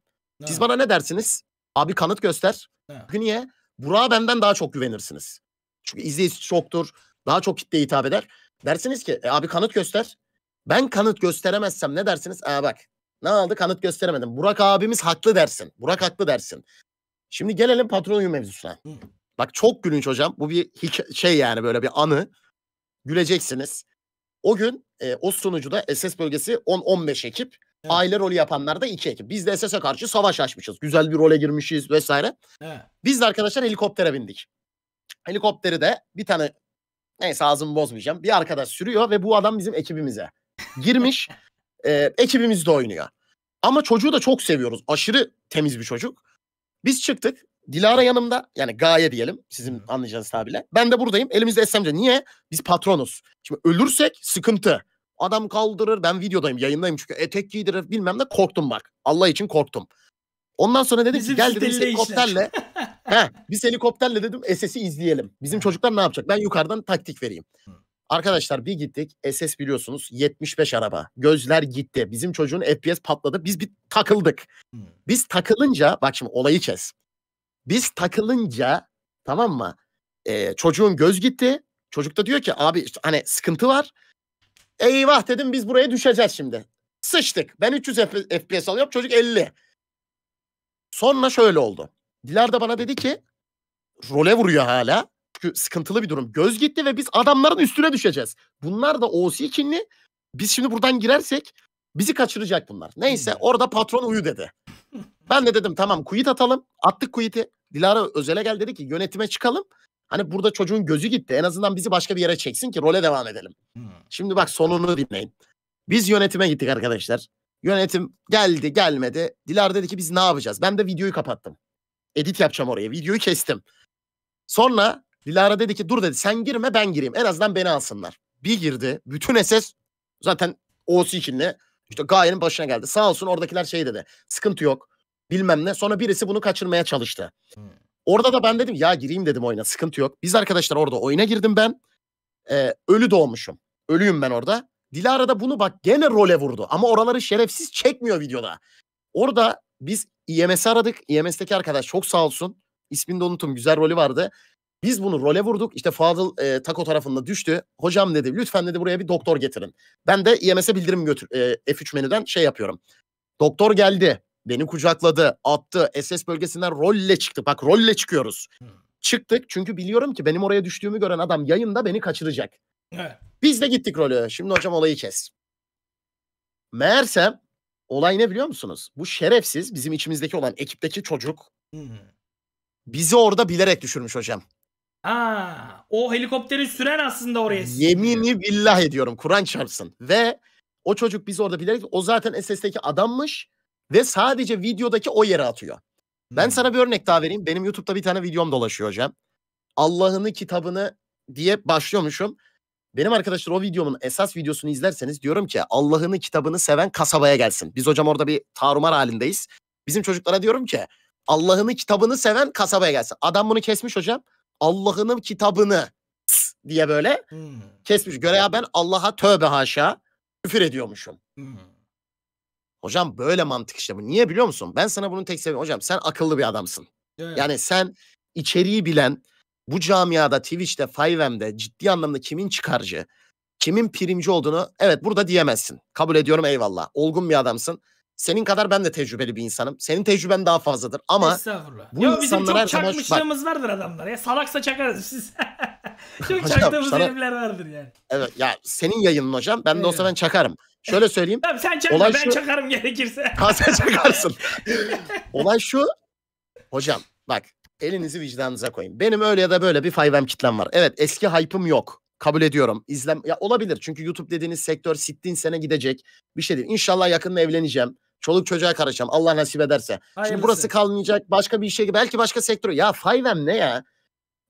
Siz bana ne dersiniz? Abi kanıt göster. Çünkü niye? Burak'a benden daha çok güvenirsiniz. Çünkü izi çoktur. Daha çok kitleye hitap eder. Dersiniz ki e, abi kanıt göster. Ben kanıt gösteremezsem ne dersiniz? Aa bak ne aldı kanıt gösteremedim. Burak abimiz haklı dersin. Burak haklı dersin. Şimdi gelelim Patronum mevzusuna. Hı. Bak çok gülünç hocam. Bu bir şey yani böyle bir anı. Güleceksiniz. O gün e, o sunucuda SS bölgesi 10-15 ekip. Evet. Aile rolü yapanlar da iki ekip. Biz de SS'e karşı savaş açmışız. Güzel bir role girmişiz vesaire. Evet. Biz de arkadaşlar helikoptere bindik. Helikopteri de bir tane neyse ağzımı bozmayacağım. Bir arkadaş sürüyor ve bu adam bizim ekibimize girmiş. e, ekibimiz de oynuyor. Ama çocuğu da çok seviyoruz. Aşırı temiz bir çocuk. Biz çıktık. Dilara yanımda yani gaye diyelim sizin anlayacağınız tabirle. Ben de buradayım. Elimizde SMC. Niye? Biz patronuz. Şimdi ölürsek sıkıntı. Adam kaldırır. Ben videodayım yayındayım çünkü etek giydirir bilmem ne korktum bak. Allah için korktum. Ondan sonra dedim Bizim ki gel dedim helikopterle. he, biz helikopterle dedim SS'i izleyelim. Bizim çocuklar ne yapacak? Ben yukarıdan taktik vereyim. Arkadaşlar bir gittik SS biliyorsunuz 75 araba. Gözler gitti. Bizim çocuğun FPS patladı. Biz bir takıldık. Hmm. Biz takılınca bak şimdi olayı kes. Biz takılınca tamam mı? Ee, çocuğun göz gitti. Çocuk da diyor ki abi işte, hani sıkıntı var. Eyvah dedim biz buraya düşeceğiz şimdi. Sıçtık. Ben 300 FPS alıyorum çocuk 50. Sonra şöyle oldu. Dilar da bana dedi ki role vuruyor hala sıkıntılı bir durum. Göz gitti ve biz adamların üstüne düşeceğiz. Bunlar da OC kinli. Biz şimdi buradan girersek bizi kaçıracak bunlar. Neyse orada patron uyu dedi. Ben de dedim tamam kuyut atalım. Attık kuyutu. Dilara Özel'e gel dedi ki yönetime çıkalım. Hani burada çocuğun gözü gitti. En azından bizi başka bir yere çeksin ki role devam edelim. Hmm. Şimdi bak sonunu dinleyin. Biz yönetime gittik arkadaşlar. Yönetim geldi gelmedi. Dilara dedi ki biz ne yapacağız? Ben de videoyu kapattım. Edit yapacağım oraya. Videoyu kestim. Sonra Dilara dedi ki dur dedi sen girme ben gireyim. En azından beni alsınlar. Bir girdi. Bütün SS zaten OC içinde işte Gaye'nin başına geldi. Sağ olsun oradakiler şey dedi. Sıkıntı yok. Bilmem ne. Sonra birisi bunu kaçırmaya çalıştı. Hmm. Orada da ben dedim ya gireyim dedim oyuna. Sıkıntı yok. Biz arkadaşlar orada oyuna girdim ben. Ee, ölü doğmuşum. Ölüyüm ben orada. Dilara da bunu bak gene role vurdu. Ama oraları şerefsiz çekmiyor videoda. Orada biz IMS'i e aradık. IMS'teki e arkadaş çok sağ olsun. İsmini de unuttum. Güzel rolü vardı. Biz bunu role vurduk. İşte Fadıl e, Tako tarafında düştü. Hocam dedi lütfen dedi buraya bir doktor getirin. Ben de IMS'e e bildirim götür e, F3 menüden şey yapıyorum. Doktor geldi. Beni kucakladı, attı. SS bölgesinden rolle çıktı. Bak rolle çıkıyoruz. Hmm. Çıktık çünkü biliyorum ki benim oraya düştüğümü gören adam yayında beni kaçıracak. Evet. Biz de gittik rolü. Şimdi hocam olayı kes. Meğerse olay ne biliyor musunuz? Bu şerefsiz bizim içimizdeki olan ekipteki çocuk hmm. bizi orada bilerek düşürmüş hocam. Aa, o helikopteri süren aslında oraya. Yemini billah ediyorum. Kur'an çarpsın. Ve o çocuk biz orada bilerek o zaten SS'deki adammış ve sadece videodaki o yere atıyor. Ben hmm. sana bir örnek daha vereyim. Benim YouTube'da bir tane videom dolaşıyor hocam. Allah'ını kitabını diye başlıyormuşum. Benim arkadaşlar o videomun esas videosunu izlerseniz diyorum ki Allah'ını kitabını seven kasabaya gelsin. Biz hocam orada bir tarumar halindeyiz. Bizim çocuklara diyorum ki Allah'ını kitabını seven kasabaya gelsin. Adam bunu kesmiş hocam. Allah'ının kitabını diye böyle hmm. kesmiş. Göre ben Allah'a tövbe haşa küfür ediyormuşum. Hmm. Hocam böyle mantık işte bu. Niye biliyor musun? Ben sana bunun tek sebebi hocam sen akıllı bir adamsın. Evet. Yani sen içeriği bilen bu camiada Twitch'te, Fivem'de ciddi anlamda kimin çıkarcı, kimin primci olduğunu evet burada diyemezsin. Kabul ediyorum eyvallah. Olgun bir adamsın. Senin kadar ben de tecrübeli bir insanım. Senin tecrüben daha fazladır ama Estağfurullah. bu ya bizim çok her zaman çakmışlığımız vardır adamlar. Ya salaksa çakarız siz. çok çaktığımız sana- herifler vardır yani. evet, ya senin yayının hocam. Ben de olsa ben çakarım. Şöyle söyleyeyim. Tamam sen çakma Olay ben şu- çakarım gerekirse. Kase çakarsın. Olay şu. Hocam bak elinizi vicdanınıza koyun. Benim öyle ya da böyle bir 5M kitlem var. Evet eski hype'ım yok. Kabul ediyorum. İzlem ya olabilir. Çünkü YouTube dediğiniz sektör sittin sene gidecek. Bir şey değil. İnşallah yakında evleneceğim. Çoluk çocuğa karışacağım Allah nasip ederse. Hayırlısı. Şimdi burası kalmayacak başka bir işe belki başka sektör. Ya Fayvem ne ya?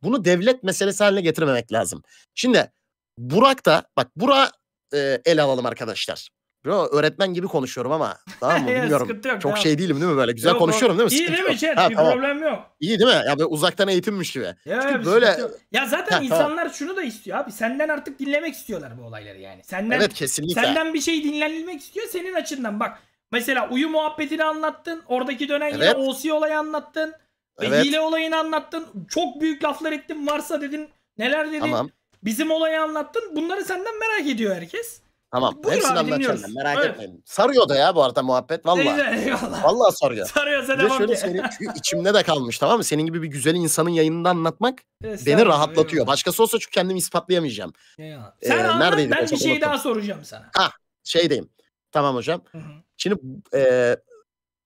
Bunu devlet meselesi haline getirmemek lazım. Şimdi Burak da bak Burak e, ele alalım arkadaşlar. Bro öğretmen gibi konuşuyorum ama tamam mı bilmiyorum. yok, Çok ya. şey değilim değil mi böyle? Güzel yok, konuşuyorum değil mi? İyi sıkıntı değil mi chat? bir tamam. problem yok. İyi değil mi? Ya böyle uzaktan eğitimmiş gibi. Ya, Çünkü böyle Ya zaten ha, insanlar tamam. şunu da istiyor abi. Senden artık dinlemek istiyorlar bu olayları yani. Senden Evet kesinlikle. Senden bir şey dinlenilmek istiyor senin açından. Bak Mesela uyu muhabbetini anlattın. Oradaki dönen evet. yine OC olayı anlattın. Evet. hile olayını anlattın. Çok büyük laflar ettin. Varsa dedin. Neler dedin. Tamam. Bizim olayı anlattın. Bunları senden merak ediyor herkes. Tamam. Buyur Hepsini anlatacağım Merak evet. etmeyin. Sarıyor da ya bu arada muhabbet. Valla. Valla sarıyor. Sarıyor sen devam şöyle senin, içimde de kalmış tamam mı? Senin gibi bir güzel insanın yayınında anlatmak evet, beni rahatlatıyor. Öyle. Başkası olsa çünkü kendimi ispatlayamayacağım. Ya. Ee, sen ee, anlat ben bir şey daha soracağım sana. Ah şeydeyim. Tamam hocam. Hı hı. Şimdi e,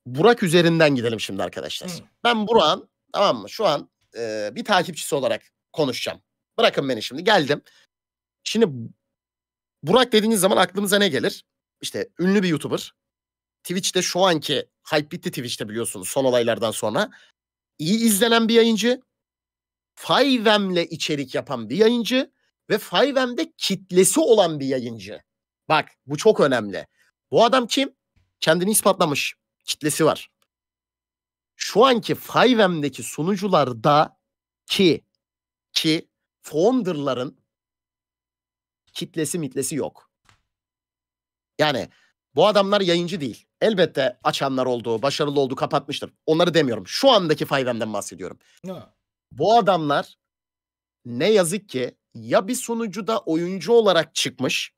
Burak üzerinden gidelim şimdi arkadaşlar. Hı. Ben Burak'ın tamam mı şu an e, bir takipçisi olarak konuşacağım. Bırakın beni şimdi geldim. Şimdi Burak dediğiniz zaman aklımıza ne gelir? İşte ünlü bir YouTuber. Twitch'te şu anki hype bitti Twitch'te biliyorsunuz son olaylardan sonra. İyi izlenen bir yayıncı. Fivem'le içerik yapan bir yayıncı ve Fivem'de kitlesi olan bir yayıncı. Bak bu çok önemli. Bu adam kim? kendini ispatlamış kitlesi var. Şu anki Fivem'deki sunucular da ki ki founder'ların kitlesi mitlesi yok. Yani bu adamlar yayıncı değil. Elbette açanlar oldu, başarılı oldu, kapatmıştır. Onları demiyorum. Şu andaki Fivem'den bahsediyorum. Ha. Bu adamlar ne yazık ki ya bir sunucuda oyuncu olarak çıkmış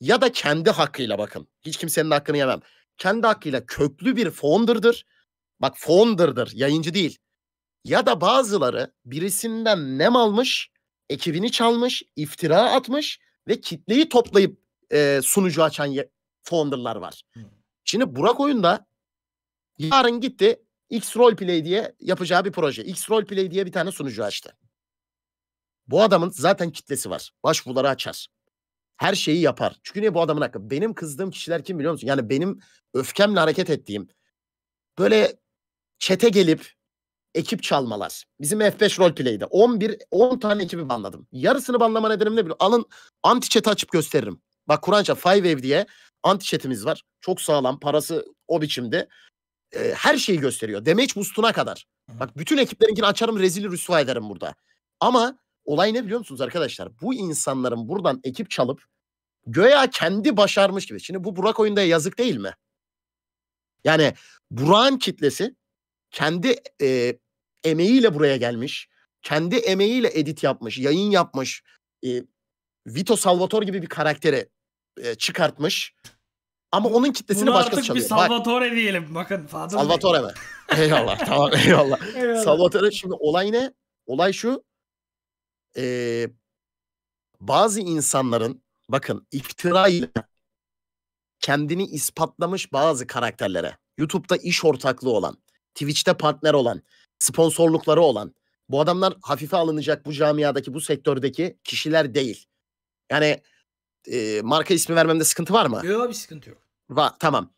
ya da kendi hakkıyla bakın. Hiç kimsenin hakkını yemem kendi hakkıyla köklü bir founder'dır. Bak founder'dır, yayıncı değil. Ya da bazıları birisinden nem almış, ekibini çalmış, iftira atmış ve kitleyi toplayıp e, sunucu açan founder'lar var. Şimdi Burak oyunda yarın gitti X Roleplay diye yapacağı bir proje. X Roleplay diye bir tane sunucu açtı. Bu adamın zaten kitlesi var. Başvuruları açar her şeyi yapar. Çünkü niye bu adamın hakkı? Benim kızdığım kişiler kim biliyor musun? Yani benim öfkemle hareket ettiğim böyle çete gelip ekip çalmalar. Bizim F5 roleplay'de 11 10 tane ekibi banladım. Yarısını banlama nedenim ne biliyor? Alın anti chat açıp gösteririm. Bak Kur'anca Five Wave diye anti chat'imiz var. Çok sağlam, parası o biçimde. Ee, her şeyi gösteriyor. Damage boost'una kadar. Bak bütün ekiplerinkini açarım, rezil rüsva ederim burada. Ama Olay ne biliyor musunuz arkadaşlar? Bu insanların buradan ekip çalıp göya kendi başarmış gibi. Şimdi bu Burak oyunda yazık değil mi? Yani Burak'ın kitlesi kendi e, emeğiyle buraya gelmiş. Kendi emeğiyle edit yapmış, yayın yapmış. E, Vito Salvator gibi bir karakteri e, çıkartmış. Ama onun kitlesini Bunu başkası çalıyor. Bunu artık bir Salvatore Bak, diyelim. Bakın Fadıl Salvatore mi? eyvallah tamam eyvallah. eyvallah. Salvatore şimdi olay ne? Olay şu e, bazı insanların bakın iftira ile kendini ispatlamış bazı karakterlere YouTube'da iş ortaklığı olan, Twitch'te partner olan, sponsorlukları olan bu adamlar hafife alınacak bu camiadaki bu sektördeki kişiler değil. Yani e, marka ismi vermemde sıkıntı var mı? Yok bir sıkıntı yok. Va tamam.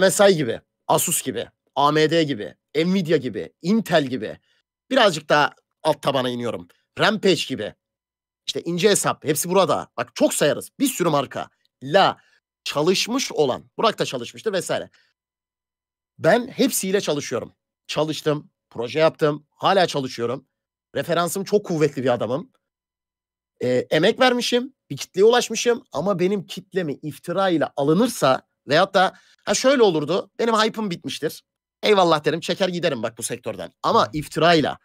MSI gibi, Asus gibi, AMD gibi, Nvidia gibi, Intel gibi birazcık daha alt tabana iniyorum. Rampage gibi. İşte ince hesap hepsi burada. Bak çok sayarız. Bir sürü marka. La çalışmış olan. Burak da çalışmıştır vesaire. Ben hepsiyle çalışıyorum. Çalıştım, proje yaptım, hala çalışıyorum. Referansım çok kuvvetli bir adamım. Ee, emek vermişim, bir kitleye ulaşmışım ama benim kitlemi iftira ile alınırsa veyahut da ha şöyle olurdu. Benim hype'ım bitmiştir. Eyvallah derim, çeker giderim bak bu sektörden. Ama iftira ile,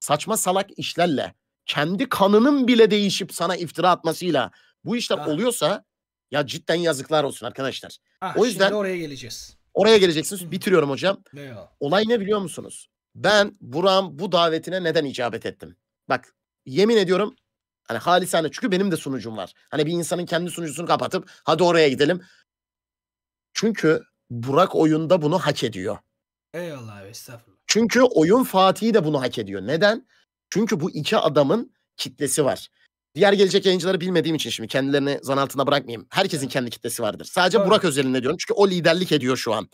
saçma salak işlerle kendi kanının bile değişip sana iftira atmasıyla bu işler ha. Ah. oluyorsa ya cidden yazıklar olsun arkadaşlar. Ha, ah, o yüzden oraya geleceğiz. Oraya geleceksiniz. Bitiriyorum hocam. Ne o? Olay ne biliyor musunuz? Ben Buram bu davetine neden icabet ettim? Bak yemin ediyorum hani halisane çünkü benim de sunucum var. Hani bir insanın kendi sunucusunu kapatıp hadi oraya gidelim. Çünkü Burak oyunda bunu hak ediyor. Eyvallah abi estağfurullah. Çünkü oyun Fatih'i de bunu hak ediyor. Neden? Çünkü bu iki adamın kitlesi var. Diğer gelecek yayıncıları bilmediğim için şimdi kendilerini zan altında bırakmayayım. Herkesin kendi kitlesi vardır. Sadece evet. Burak özelinde diyorum. Çünkü o liderlik ediyor şu an.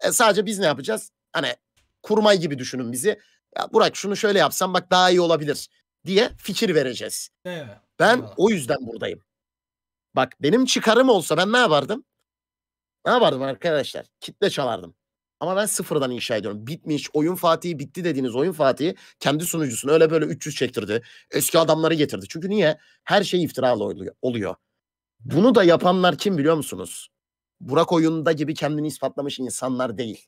E, sadece biz ne yapacağız? Hani kurmay gibi düşünün bizi. Ya Burak şunu şöyle yapsam bak daha iyi olabilir diye fikir vereceğiz. Evet. Ben evet. o yüzden buradayım. Bak benim çıkarım olsa ben ne yapardım? Ne yapardım arkadaşlar? Kitle çalardım. Ama ben sıfırdan inşa ediyorum. Bitmiş oyun Fatih'i bitti dediğiniz oyun Fatih'i kendi sunucusunu öyle böyle 300 çektirdi. Eski adamları getirdi. Çünkü niye? Her şey iftiralı oluyor. Bunu da yapanlar kim biliyor musunuz? Burak oyunda gibi kendini ispatlamış insanlar değil.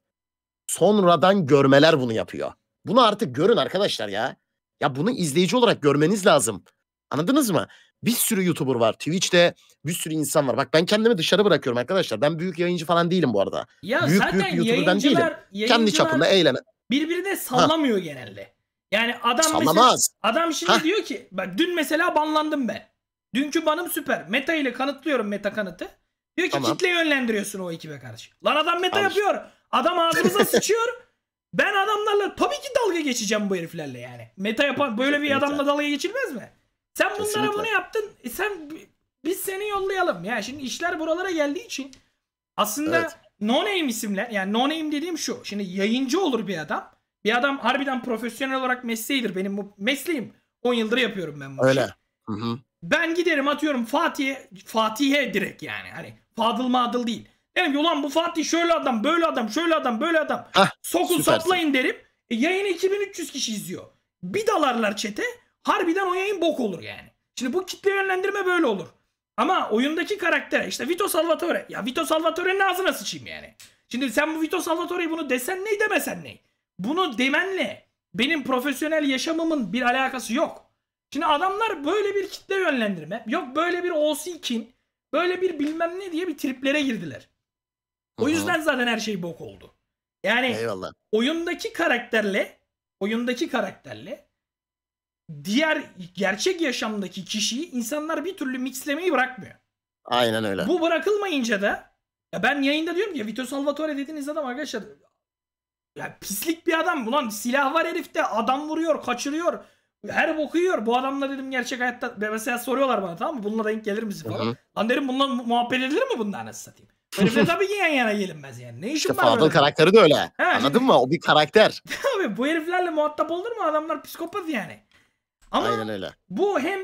Sonradan görmeler bunu yapıyor. Bunu artık görün arkadaşlar ya. Ya bunu izleyici olarak görmeniz lazım. Anladınız mı? Bir sürü YouTuber var. Twitch'te bir sürü insan var. Bak ben kendimi dışarı bırakıyorum arkadaşlar. Ben büyük yayıncı falan değilim bu arada. Ya büyük zaten büyük YouTuber'dan değilim. Kendi çapında eğlen. Birbirine sallamıyor ha. genelde. Yani adam Sallamaz. Mesela, adam şimdi ha. diyor ki bak dün mesela banlandım ben. Dünkü banım süper. Meta ile kanıtlıyorum meta kanıtı. Diyor ki tamam. kitle yönlendiriyorsun o ekibe karşı. Lan adam meta Al. yapıyor. Adam ağzımıza sıçıyor. Ben adamlarla tabii ki dalga geçeceğim bu heriflerle yani. Meta yapan böyle bir adamla dalga geçilmez mi? Sen bunlara bunu yaptın. E sen biz seni yollayalım. yani şimdi işler buralara geldiği için aslında evet. no name isimler yani no name dediğim şu. Şimdi yayıncı olur bir adam. Bir adam harbiden profesyonel olarak mesleğidir. Benim bu mesleğim. 10 yıldır yapıyorum ben bu Öyle. işi. Hı hı. Ben giderim atıyorum Fatih'e Fatih'e direkt yani. Hani Fadıl Madıl değil. Derim ki ulan bu Fatih şöyle adam, böyle adam, şöyle adam, böyle adam. Heh, Sokun süpersin. saplayın derim. E, yayını 2300 kişi izliyor. Bir dalarlar çete harbiden o yayın bok olur yani. Şimdi bu kitle yönlendirme böyle olur. Ama oyundaki karakter işte Vito Salvatore. Ya Vito Salvatore'nin ağzına sıçayım yani. Şimdi sen bu Vito Salvatore'yi bunu desen ne demesen ne? Bunu demenle benim profesyonel yaşamımın bir alakası yok. Şimdi adamlar böyle bir kitle yönlendirme, yok böyle bir OC kin, böyle bir bilmem ne diye bir triplere girdiler. O yüzden zaten her şey bok oldu. Yani Eyvallah. oyundaki karakterle, oyundaki karakterle diğer gerçek yaşamdaki kişiyi insanlar bir türlü mixlemeyi bırakmıyor. Aynen öyle. Bu bırakılmayınca da ya ben yayında diyorum ki Vito Salvatore dediğiniz adam arkadaşlar ya pislik bir adam. Ulan silah var herifte. Adam vuruyor, kaçırıyor. Her bokuyor. Bu adamla dedim gerçek hayatta mesela soruyorlar bana tamam mı? Bununla denk gelir misin falan. Hı-hı. Lan derim bununla muhabbet edilir mi bununla nasıl satayım? Herifle tabii ki yan yana gelinmez yani. Ne işim işte var Fadıl karakteri de öyle. Ha, Anladın şimdi... mı? O bir karakter. Abi bu heriflerle muhatap olur mu? Adamlar psikopat yani. Ama Aynen öyle. bu hem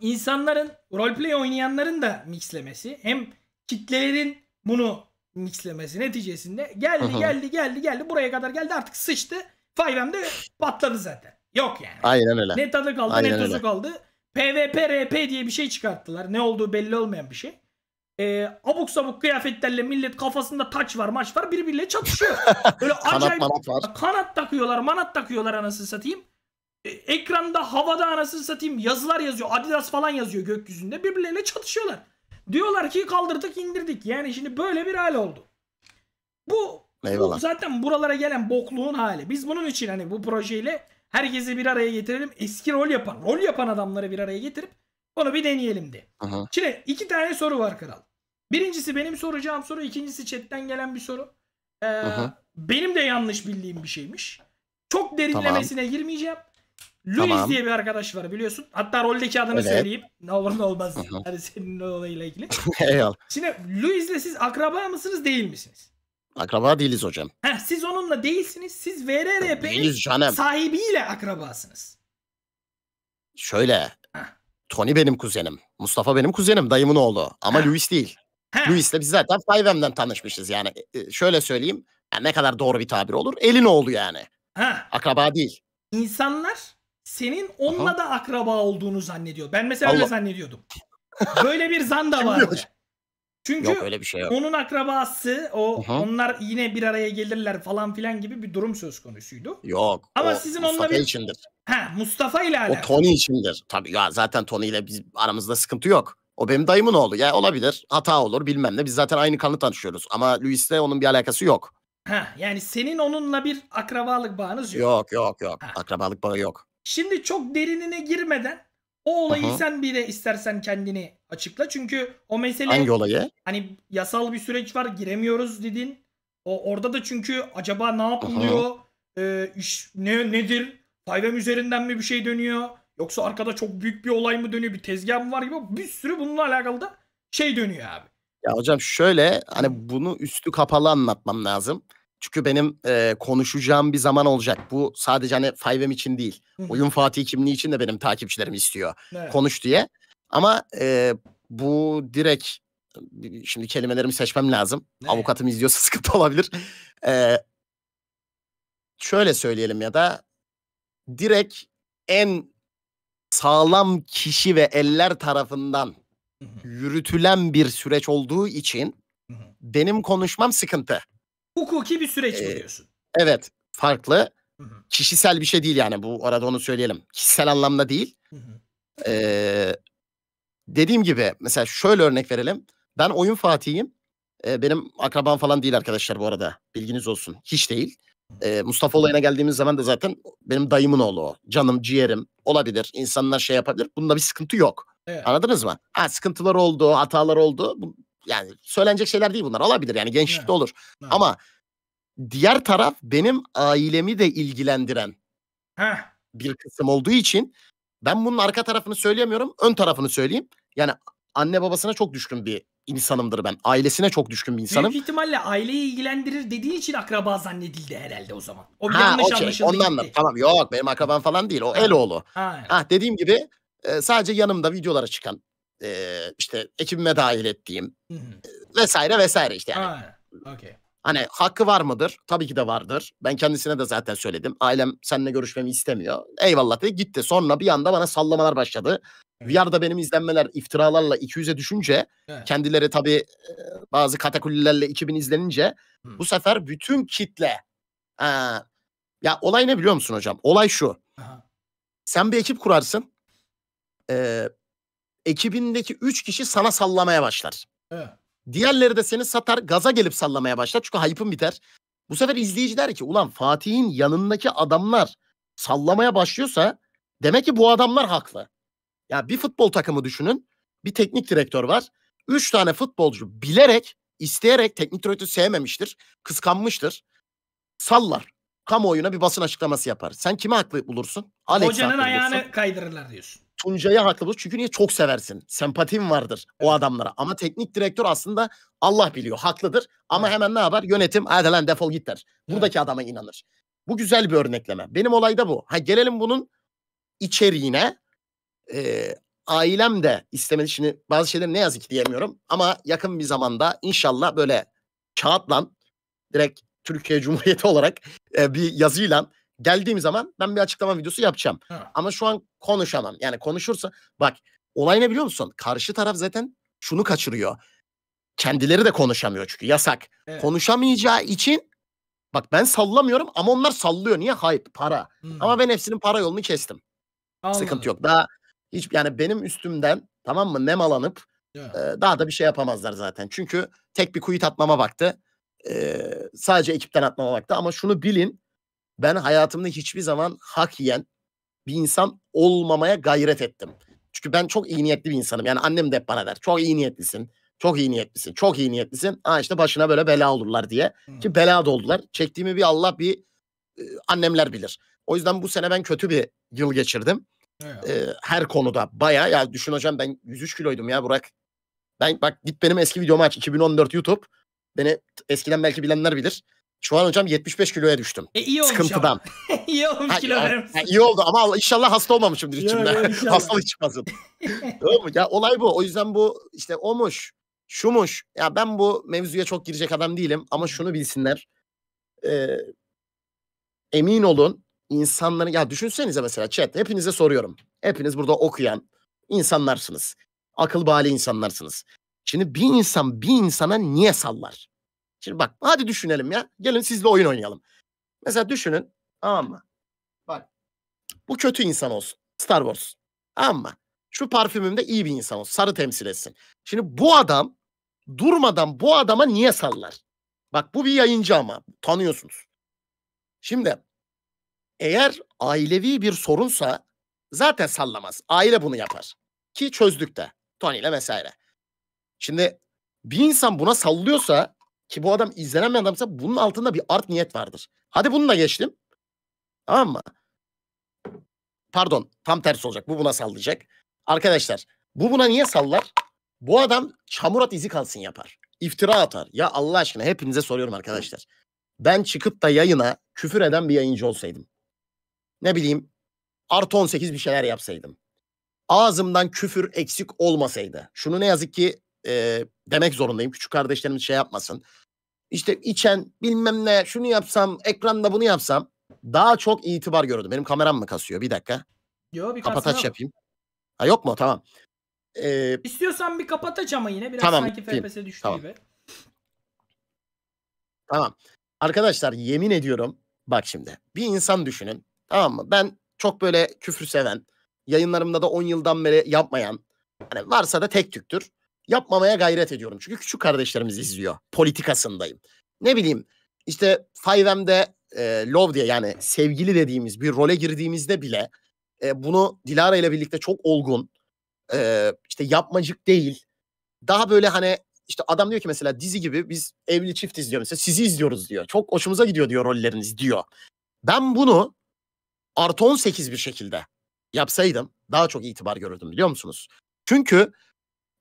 insanların roleplay oynayanların da mixlemesi hem kitlelerin bunu mixlemesi neticesinde geldi Aha. geldi geldi geldi buraya kadar geldi artık sıçtı. 5M'de patladı zaten. Yok yani. Aynen öyle. Ne tadı kaldı Aynen ne tuzu kaldı. PvP RP diye bir şey çıkarttılar. Ne olduğu belli olmayan bir şey. Ee, abuk sabuk kıyafetlerle millet kafasında taç var maç var birbiriyle çatışıyor. Böyle kanat, acayip kanat, var. kanat takıyorlar manat takıyorlar anasını satayım. E, ekranda havada anasını satayım yazılar yazıyor. Adidas falan yazıyor gökyüzünde. Birbirleriyle çatışıyorlar. Diyorlar ki kaldırdık indirdik. Yani şimdi böyle bir hal oldu. Bu, bu zaten buralara gelen bokluğun hali. Biz bunun için hani bu projeyle herkesi bir araya getirelim. Eski rol yapan, rol yapan adamları bir araya getirip onu bir deneyelim de. Aha. Şimdi iki tane soru var kral. Birincisi benim soracağım soru. ikincisi chatten gelen bir soru. Ee, benim de yanlış bildiğim bir şeymiş. Çok derinlemesine tamam. girmeyeceğim. Louis tamam. diye bir arkadaş var biliyorsun. Hatta roldeki adını evet. söyleyeyim. Ne olur ne olmaz. Hani senin olayla ilgili. Eyvallah. Şimdi Luis'le siz akraba mısınız değil misiniz? Akraba değiliz hocam. Heh, siz onunla değilsiniz. Siz VRRP'nin sahibiyle akrabasınız. Şöyle. Heh. Tony benim kuzenim. Mustafa benim kuzenim. Dayımın oğlu. Ama Heh. Luis değil. Heh. Luis'le biz zaten Fivem'den tanışmışız yani. E, e, şöyle söyleyeyim. Yani ne kadar doğru bir tabir olur. Elin oğlu yani. Heh. Akraba değil. İnsanlar senin onunla Aha. da akraba olduğunu zannediyor. Ben mesela Allah. öyle zannediyordum. Böyle bir zan da var. Çünkü yok, öyle bir şey yok. onun akrabası o Aha. onlar yine bir araya gelirler falan filan gibi bir durum söz konusuydu. Yok. Ama o sizin Mustafa onunla bir içindir. Ha Mustafa ile alakalı. O Tony içindir. Tabii ya zaten Tony ile biz aramızda sıkıntı yok. O benim dayımın oğlu. Ya olabilir. Hata olur bilmem ne. Biz zaten aynı kanlı tanışıyoruz. Ama Luis'le onun bir alakası yok. Ha yani senin onunla bir akrabalık bağınız yok. Yok yok yok. Ha. Akrabalık bağı yok. Şimdi çok derinine girmeden o olayı Aha. sen bir de istersen kendini açıkla. Çünkü o mesele... Hangi olayı? Hani yasal bir süreç var giremiyoruz dedin. O, orada da çünkü acaba ne yapılıyor? E, iş, ne Nedir? Tayvem üzerinden mi bir şey dönüyor? Yoksa arkada çok büyük bir olay mı dönüyor? Bir tezgah mı var gibi? Bir sürü bununla alakalı da şey dönüyor abi. Ya hocam şöyle hani bunu üstü kapalı anlatmam lazım. Çünkü benim e, konuşacağım bir zaman olacak. Bu sadece hani Fivem için değil. Oyun Fatih kimliği için de benim takipçilerim istiyor. Evet. Konuş diye. Ama e, bu direkt şimdi kelimelerimi seçmem lazım. Ne? Avukatım izliyorsa sıkıntı olabilir. Ee, şöyle söyleyelim ya da direkt en sağlam kişi ve eller tarafından yürütülen bir süreç olduğu için benim konuşmam sıkıntı. Hukuki bir süreç mi diyorsun? Evet farklı. Hı hı. Kişisel bir şey değil yani bu arada onu söyleyelim. Kişisel anlamda değil. Hı hı. Ee, dediğim gibi mesela şöyle örnek verelim. Ben oyun Fatih'im. Ee, benim akrabam falan değil arkadaşlar bu arada. Bilginiz olsun. Hiç değil. Ee, Mustafa olayına geldiğimiz zaman da zaten benim dayımın oğlu o. Canım, ciğerim olabilir. İnsanlar şey yapabilir. Bunda bir sıkıntı yok. Evet. Anladınız mı? Ha, sıkıntılar oldu, hatalar oldu yani söylenecek şeyler değil bunlar. alabilir yani gençlikte evet. olur. Evet. Ama diğer taraf benim ailemi de ilgilendiren Heh. bir kısım olduğu için ben bunun arka tarafını söyleyemiyorum. Ön tarafını söyleyeyim. Yani anne babasına çok düşkün bir insanımdır ben. Ailesine çok düşkün bir insanım. Büyük ihtimalle aileyi ilgilendirir dediğin için akraba zannedildi herhalde o zaman. O bir ha, yanlış okay. anlaşıldı. Ondan da tamam yok benim akraban falan değil. O ha. el oğlu. Ha, ha dediğim gibi e, sadece yanımda videolara çıkan e, işte ekibime dahil ettiğim Hı -hı. vesaire vesaire işte yani. Ha, okay. Hani hakkı var mıdır? Tabii ki de vardır. Ben kendisine de zaten söyledim. Ailem seninle görüşmemi istemiyor. Eyvallah dedi gitti. Sonra bir anda bana sallamalar başladı. Evet. VR'da benim izlenmeler iftiralarla 200'e düşünce evet. kendileri tabii bazı katakullilerle 2000 izlenince Hı. bu sefer bütün kitle ha, ya olay ne biliyor musun hocam? Olay şu. Aha. Sen bir ekip kurarsın. E, ekibindeki 3 kişi sana sallamaya başlar. Evet. Diğerleri de seni satar gaza gelip sallamaya başlar. Çünkü hype'ın biter. Bu sefer izleyici der ki ulan Fatih'in yanındaki adamlar sallamaya başlıyorsa demek ki bu adamlar haklı. Ya bir futbol takımı düşünün. Bir teknik direktör var. 3 tane futbolcu bilerek, isteyerek teknik direktörü sevmemiştir. Kıskanmıştır. Sallar. Kamuoyuna bir basın açıklaması yapar. Sen kimi haklı bulursun? Alex Hocanın ayağını bulursun. kaydırırlar diyorsun. Tuncay'ı haklı bulur. Çünkü niye? Çok seversin. Sempatim vardır o adamlara. Ama teknik direktör aslında Allah biliyor haklıdır. Ama hemen ne yapar? Yönetim hadi lan defol git der. Buradaki evet. adama inanır. Bu güzel bir örnekleme. Benim olay da bu. Ha gelelim bunun içeriğine. Ee, ailem de istemedi. Şimdi bazı şeyleri ne yazık ki diyemiyorum. Ama yakın bir zamanda inşallah böyle kağıtla direkt Türkiye Cumhuriyeti olarak e, bir yazıyla geldiğim zaman ben bir açıklama videosu yapacağım. Ha. Ama şu an konuşamam. Yani konuşursa bak olay ne biliyor musun? Karşı taraf zaten şunu kaçırıyor. Kendileri de konuşamıyor çünkü yasak. Evet. Konuşamayacağı için bak ben sallamıyorum ama onlar sallıyor. Niye? Hype, para. Hmm. Ama ben hepsinin para yolunu kestim. Anladım. Sıkıntı yok. Daha hiç yani benim üstümden tamam mı nemalanıp yeah. e, daha da bir şey yapamazlar zaten. Çünkü tek bir kuyut atmama baktı. E, sadece ekipten atmama baktı ama şunu bilin ben hayatımda hiçbir zaman hak yiyen bir insan olmamaya gayret ettim. Çünkü ben çok iyi niyetli bir insanım. Yani annem de hep bana der. Çok iyi niyetlisin. Çok iyi niyetlisin. Çok iyi niyetlisin. Aa işte başına böyle bela olurlar diye. Hmm. Ki bela da oldular. Çektiğimi bir Allah bir e, annemler bilir. O yüzden bu sene ben kötü bir yıl geçirdim. E, her konuda baya. Ya düşün hocam ben 103 kiloydum ya Burak. Ben bak git benim eski videomu aç. 2014 YouTube. Beni eskiden belki bilenler bilir. Şu an hocam 75 kiloya düştüm. E iyi olmuş Sıkıntıdan. iyi olmuş kilo vermişsin. iyi oldu ama inşallah hasta olmamışımdır içimde. Hastalık çıkmasın. Doğru mu? Ya olay bu. O yüzden bu işte omuş, şumuş. Ya ben bu mevzuya çok girecek adam değilim ama şunu bilsinler. Ee, emin olun insanların ya düşünsenize mesela chat hepinize soruyorum. Hepiniz burada okuyan insanlarsınız. Akıl bali insanlarsınız. Şimdi bir insan bir insana niye sallar? Şimdi bak hadi düşünelim ya. Gelin sizle oyun oynayalım. Mesela düşünün tamam mı? Bak bu kötü insan olsun. Star Wars. Tamam mı? Şu parfümümde iyi bir insan olsun. Sarı temsil etsin. Şimdi bu adam durmadan bu adama niye sallar? Bak bu bir yayıncı ama tanıyorsunuz. Şimdi eğer ailevi bir sorunsa zaten sallamaz. Aile bunu yapar. Ki çözdük de. Tony ile vesaire. Şimdi bir insan buna sallıyorsa ki bu adam izlenen bir adamsa bunun altında bir art niyet vardır. Hadi bununla geçtim. Tamam mı? Pardon tam tersi olacak. Bu buna sallayacak. Arkadaşlar bu buna niye sallar? Bu adam çamur at izi kalsın yapar. İftira atar. Ya Allah aşkına hepinize soruyorum arkadaşlar. Ben çıkıp da yayına küfür eden bir yayıncı olsaydım. Ne bileyim artı 18 bir şeyler yapsaydım. Ağzımdan küfür eksik olmasaydı. Şunu ne yazık ki e, demek zorundayım. Küçük kardeşlerimiz şey yapmasın işte içen bilmem ne şunu yapsam ekranda bunu yapsam daha çok itibar gördüm. Benim kameram mı kasıyor? Bir dakika. Yok bir Kapataç yapayım. Ha yok mu? Tamam. Ee, İstiyorsan bir kapataç ama yine biraz tamam, sanki FPS e düştü tamam. gibi. Tamam. Arkadaşlar yemin ediyorum bak şimdi bir insan düşünün tamam mı? Ben çok böyle küfür seven yayınlarımda da 10 yıldan beri yapmayan hani varsa da tek tüktür yapmamaya gayret ediyorum. Çünkü küçük kardeşlerimiz izliyor. Politikasındayım. Ne bileyim işte 5M'de e, love diye yani sevgili dediğimiz bir role girdiğimizde bile e, bunu Dilara ile birlikte çok olgun e, işte yapmacık değil daha böyle hani işte adam diyor ki mesela dizi gibi biz evli çift izliyoruz mesela sizi izliyoruz diyor. Çok hoşumuza gidiyor diyor rolleriniz diyor. Ben bunu artı 18 bir şekilde yapsaydım daha çok itibar görürdüm biliyor musunuz? Çünkü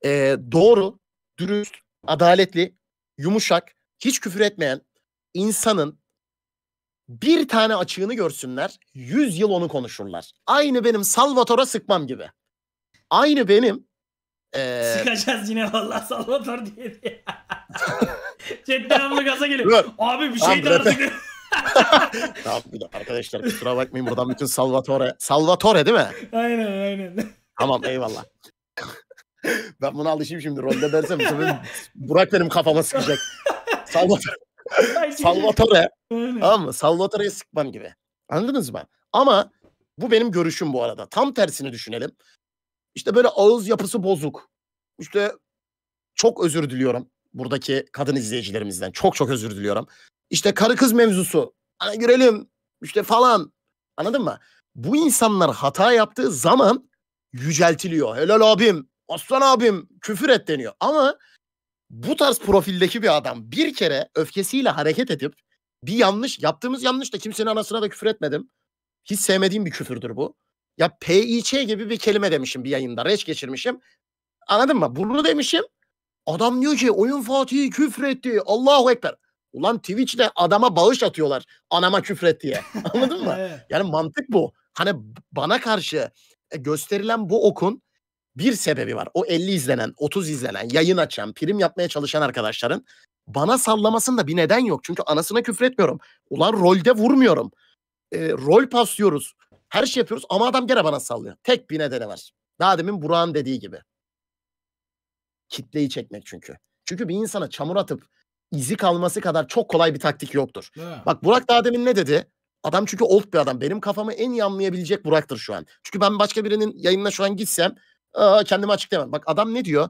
e, doğru, dürüst, adaletli, yumuşak, hiç küfür etmeyen insanın bir tane açığını görsünler, yüz yıl onu konuşurlar. Aynı benim Salvatore sıkmam gibi. Aynı benim ee... Sıkacağız yine vallahi Salvatore diye diye. Ceddi gaza geliyor. Abi bir şey daha artık. tamam bir de arkadaşlar kusura bakmayın buradan bütün Salvatore. Salvatore değil mi? Aynen aynen. Tamam eyvallah ben buna alışayım şimdi. Ronda dersem Burak benim kafama sıkacak. Salvatore. Salvatore. tamam mı? Salvatore'ye sıkmam gibi. Anladınız mı? Ama bu benim görüşüm bu arada. Tam tersini düşünelim. İşte böyle ağız yapısı bozuk. İşte çok özür diliyorum buradaki kadın izleyicilerimizden. Çok çok özür diliyorum. İşte karı kız mevzusu. Hani girelim işte falan. Anladın mı? Bu insanlar hata yaptığı zaman yüceltiliyor. Helal abim aslan abim küfür et deniyor. Ama bu tarz profildeki bir adam bir kere öfkesiyle hareket edip bir yanlış yaptığımız yanlış da kimsenin anasına da küfür etmedim. Hiç sevmediğim bir küfürdür bu. Ya PİÇ gibi bir kelime demişim bir yayında. Reç geçirmişim. Anladın mı? Bunu demişim. Adam diyor ki oyun Fatih'i küfretti. Allahu Ekber. Ulan Twitch'te adama bağış atıyorlar. Anama küfret diye. Anladın mı? Yani mantık bu. Hani bana karşı e, gösterilen bu okun bir sebebi var. O 50 izlenen, 30 izlenen, yayın açan, prim yapmaya çalışan arkadaşların bana sallamasında bir neden yok. Çünkü anasına küfür etmiyorum. Ulan rolde vurmuyorum. E, rol paslıyoruz. Her şey yapıyoruz ama adam gene bana sallıyor. Tek bir nedeni var. Daha demin Burak'ın dediği gibi. Kitleyi çekmek çünkü. Çünkü bir insana çamur atıp izi kalması kadar çok kolay bir taktik yoktur. Ha. Bak Burak daha demin ne dedi? Adam çünkü old bir adam. Benim kafamı en iyi anlayabilecek Burak'tır şu an. Çünkü ben başka birinin yayınına şu an gitsem Aa, kendimi açıklayamam. Bak adam ne diyor?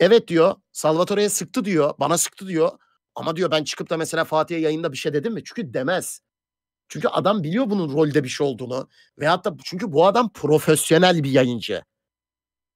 Evet diyor. Salvatore'ye sıktı diyor. Bana sıktı diyor. Ama diyor ben çıkıp da mesela Fatih'e yayında bir şey dedim mi? Çünkü demez. Çünkü adam biliyor bunun rolde bir şey olduğunu. Ve da çünkü bu adam profesyonel bir yayıncı.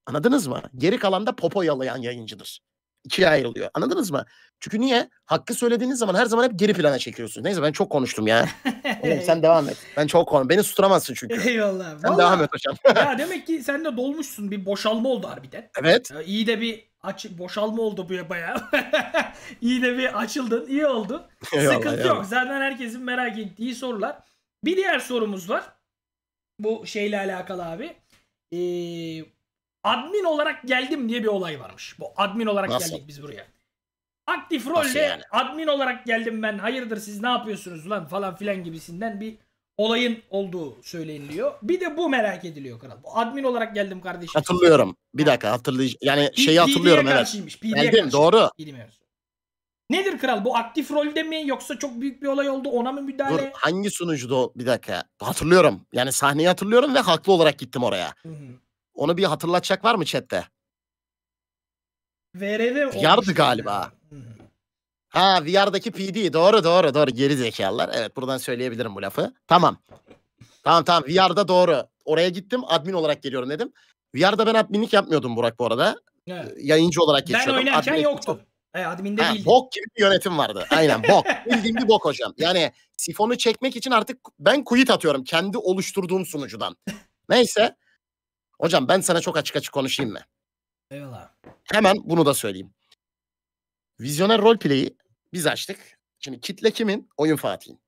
Anladınız mı? Geri kalan da popo yalayan yayıncıdır ikiye ayrılıyor. Anladınız mı? Çünkü niye? Hakkı söylediğiniz zaman her zaman hep geri plana çekiyorsunuz. Neyse ben çok konuştum ya. Oğlum, sen devam et. Ben çok konuştum. Beni susturamazsın çünkü. Eyvallah. Sen Vallahi, devam et hocam. ya demek ki sen de dolmuşsun. Bir boşalma oldu harbiden. Evet. Ya, iyi de bir aç boşalma oldu bu ya bayağı. İyi de bir açıldın. İyi oldu. Eyvallah, Sıkıntı eyvallah. yok. Zaten herkesin merak ettiği sorular. Bir diğer sorumuz var. Bu şeyle alakalı abi. Ee, admin olarak geldim diye bir olay varmış. Bu admin olarak Nasıl? geldik biz buraya. Aktif rolle yani? admin olarak geldim ben. Hayırdır siz ne yapıyorsunuz lan falan filan gibisinden bir olayın olduğu söyleniliyor. Bir de bu merak ediliyor kral. Bu Admin olarak geldim kardeşim. Hatırlıyorum. Bir dakika hatırlayacağım. Yani P- şeyi hatırlıyorum evet. Geldim doğru. Nedir kral bu aktif rolde mi yoksa çok büyük bir olay oldu ona mı müdahale? Dur hangi sunucuda o bir dakika hatırlıyorum. Yani sahneyi hatırlıyorum ve haklı olarak gittim oraya. Hı hı. Onu bir hatırlatacak var mı chatte? VRV VR'dı galiba. Ha VR'daki PD doğru doğru doğru geri zekalılar. Evet buradan söyleyebilirim bu lafı. Tamam. Tamam tamam VR'da doğru. Oraya gittim admin olarak geliyorum dedim. VR'da ben adminlik yapmıyordum Burak bu arada. Evet. Ee, yayıncı olarak geçiyordum. Ben oynarken admin yoktu. E, adminde ha, Bok gibi bir yönetim vardı. Aynen bok. Bildiğim bir bok hocam. Yani sifonu çekmek için artık ben kuyut atıyorum. Kendi oluşturduğum sunucudan. Neyse. Hocam ben sana çok açık açık konuşayım mı? Eyvallah. Hemen bunu da söyleyeyim. Vizyoner roleplay'i biz açtık. Şimdi kitle kimin? Oyun Fatih'in.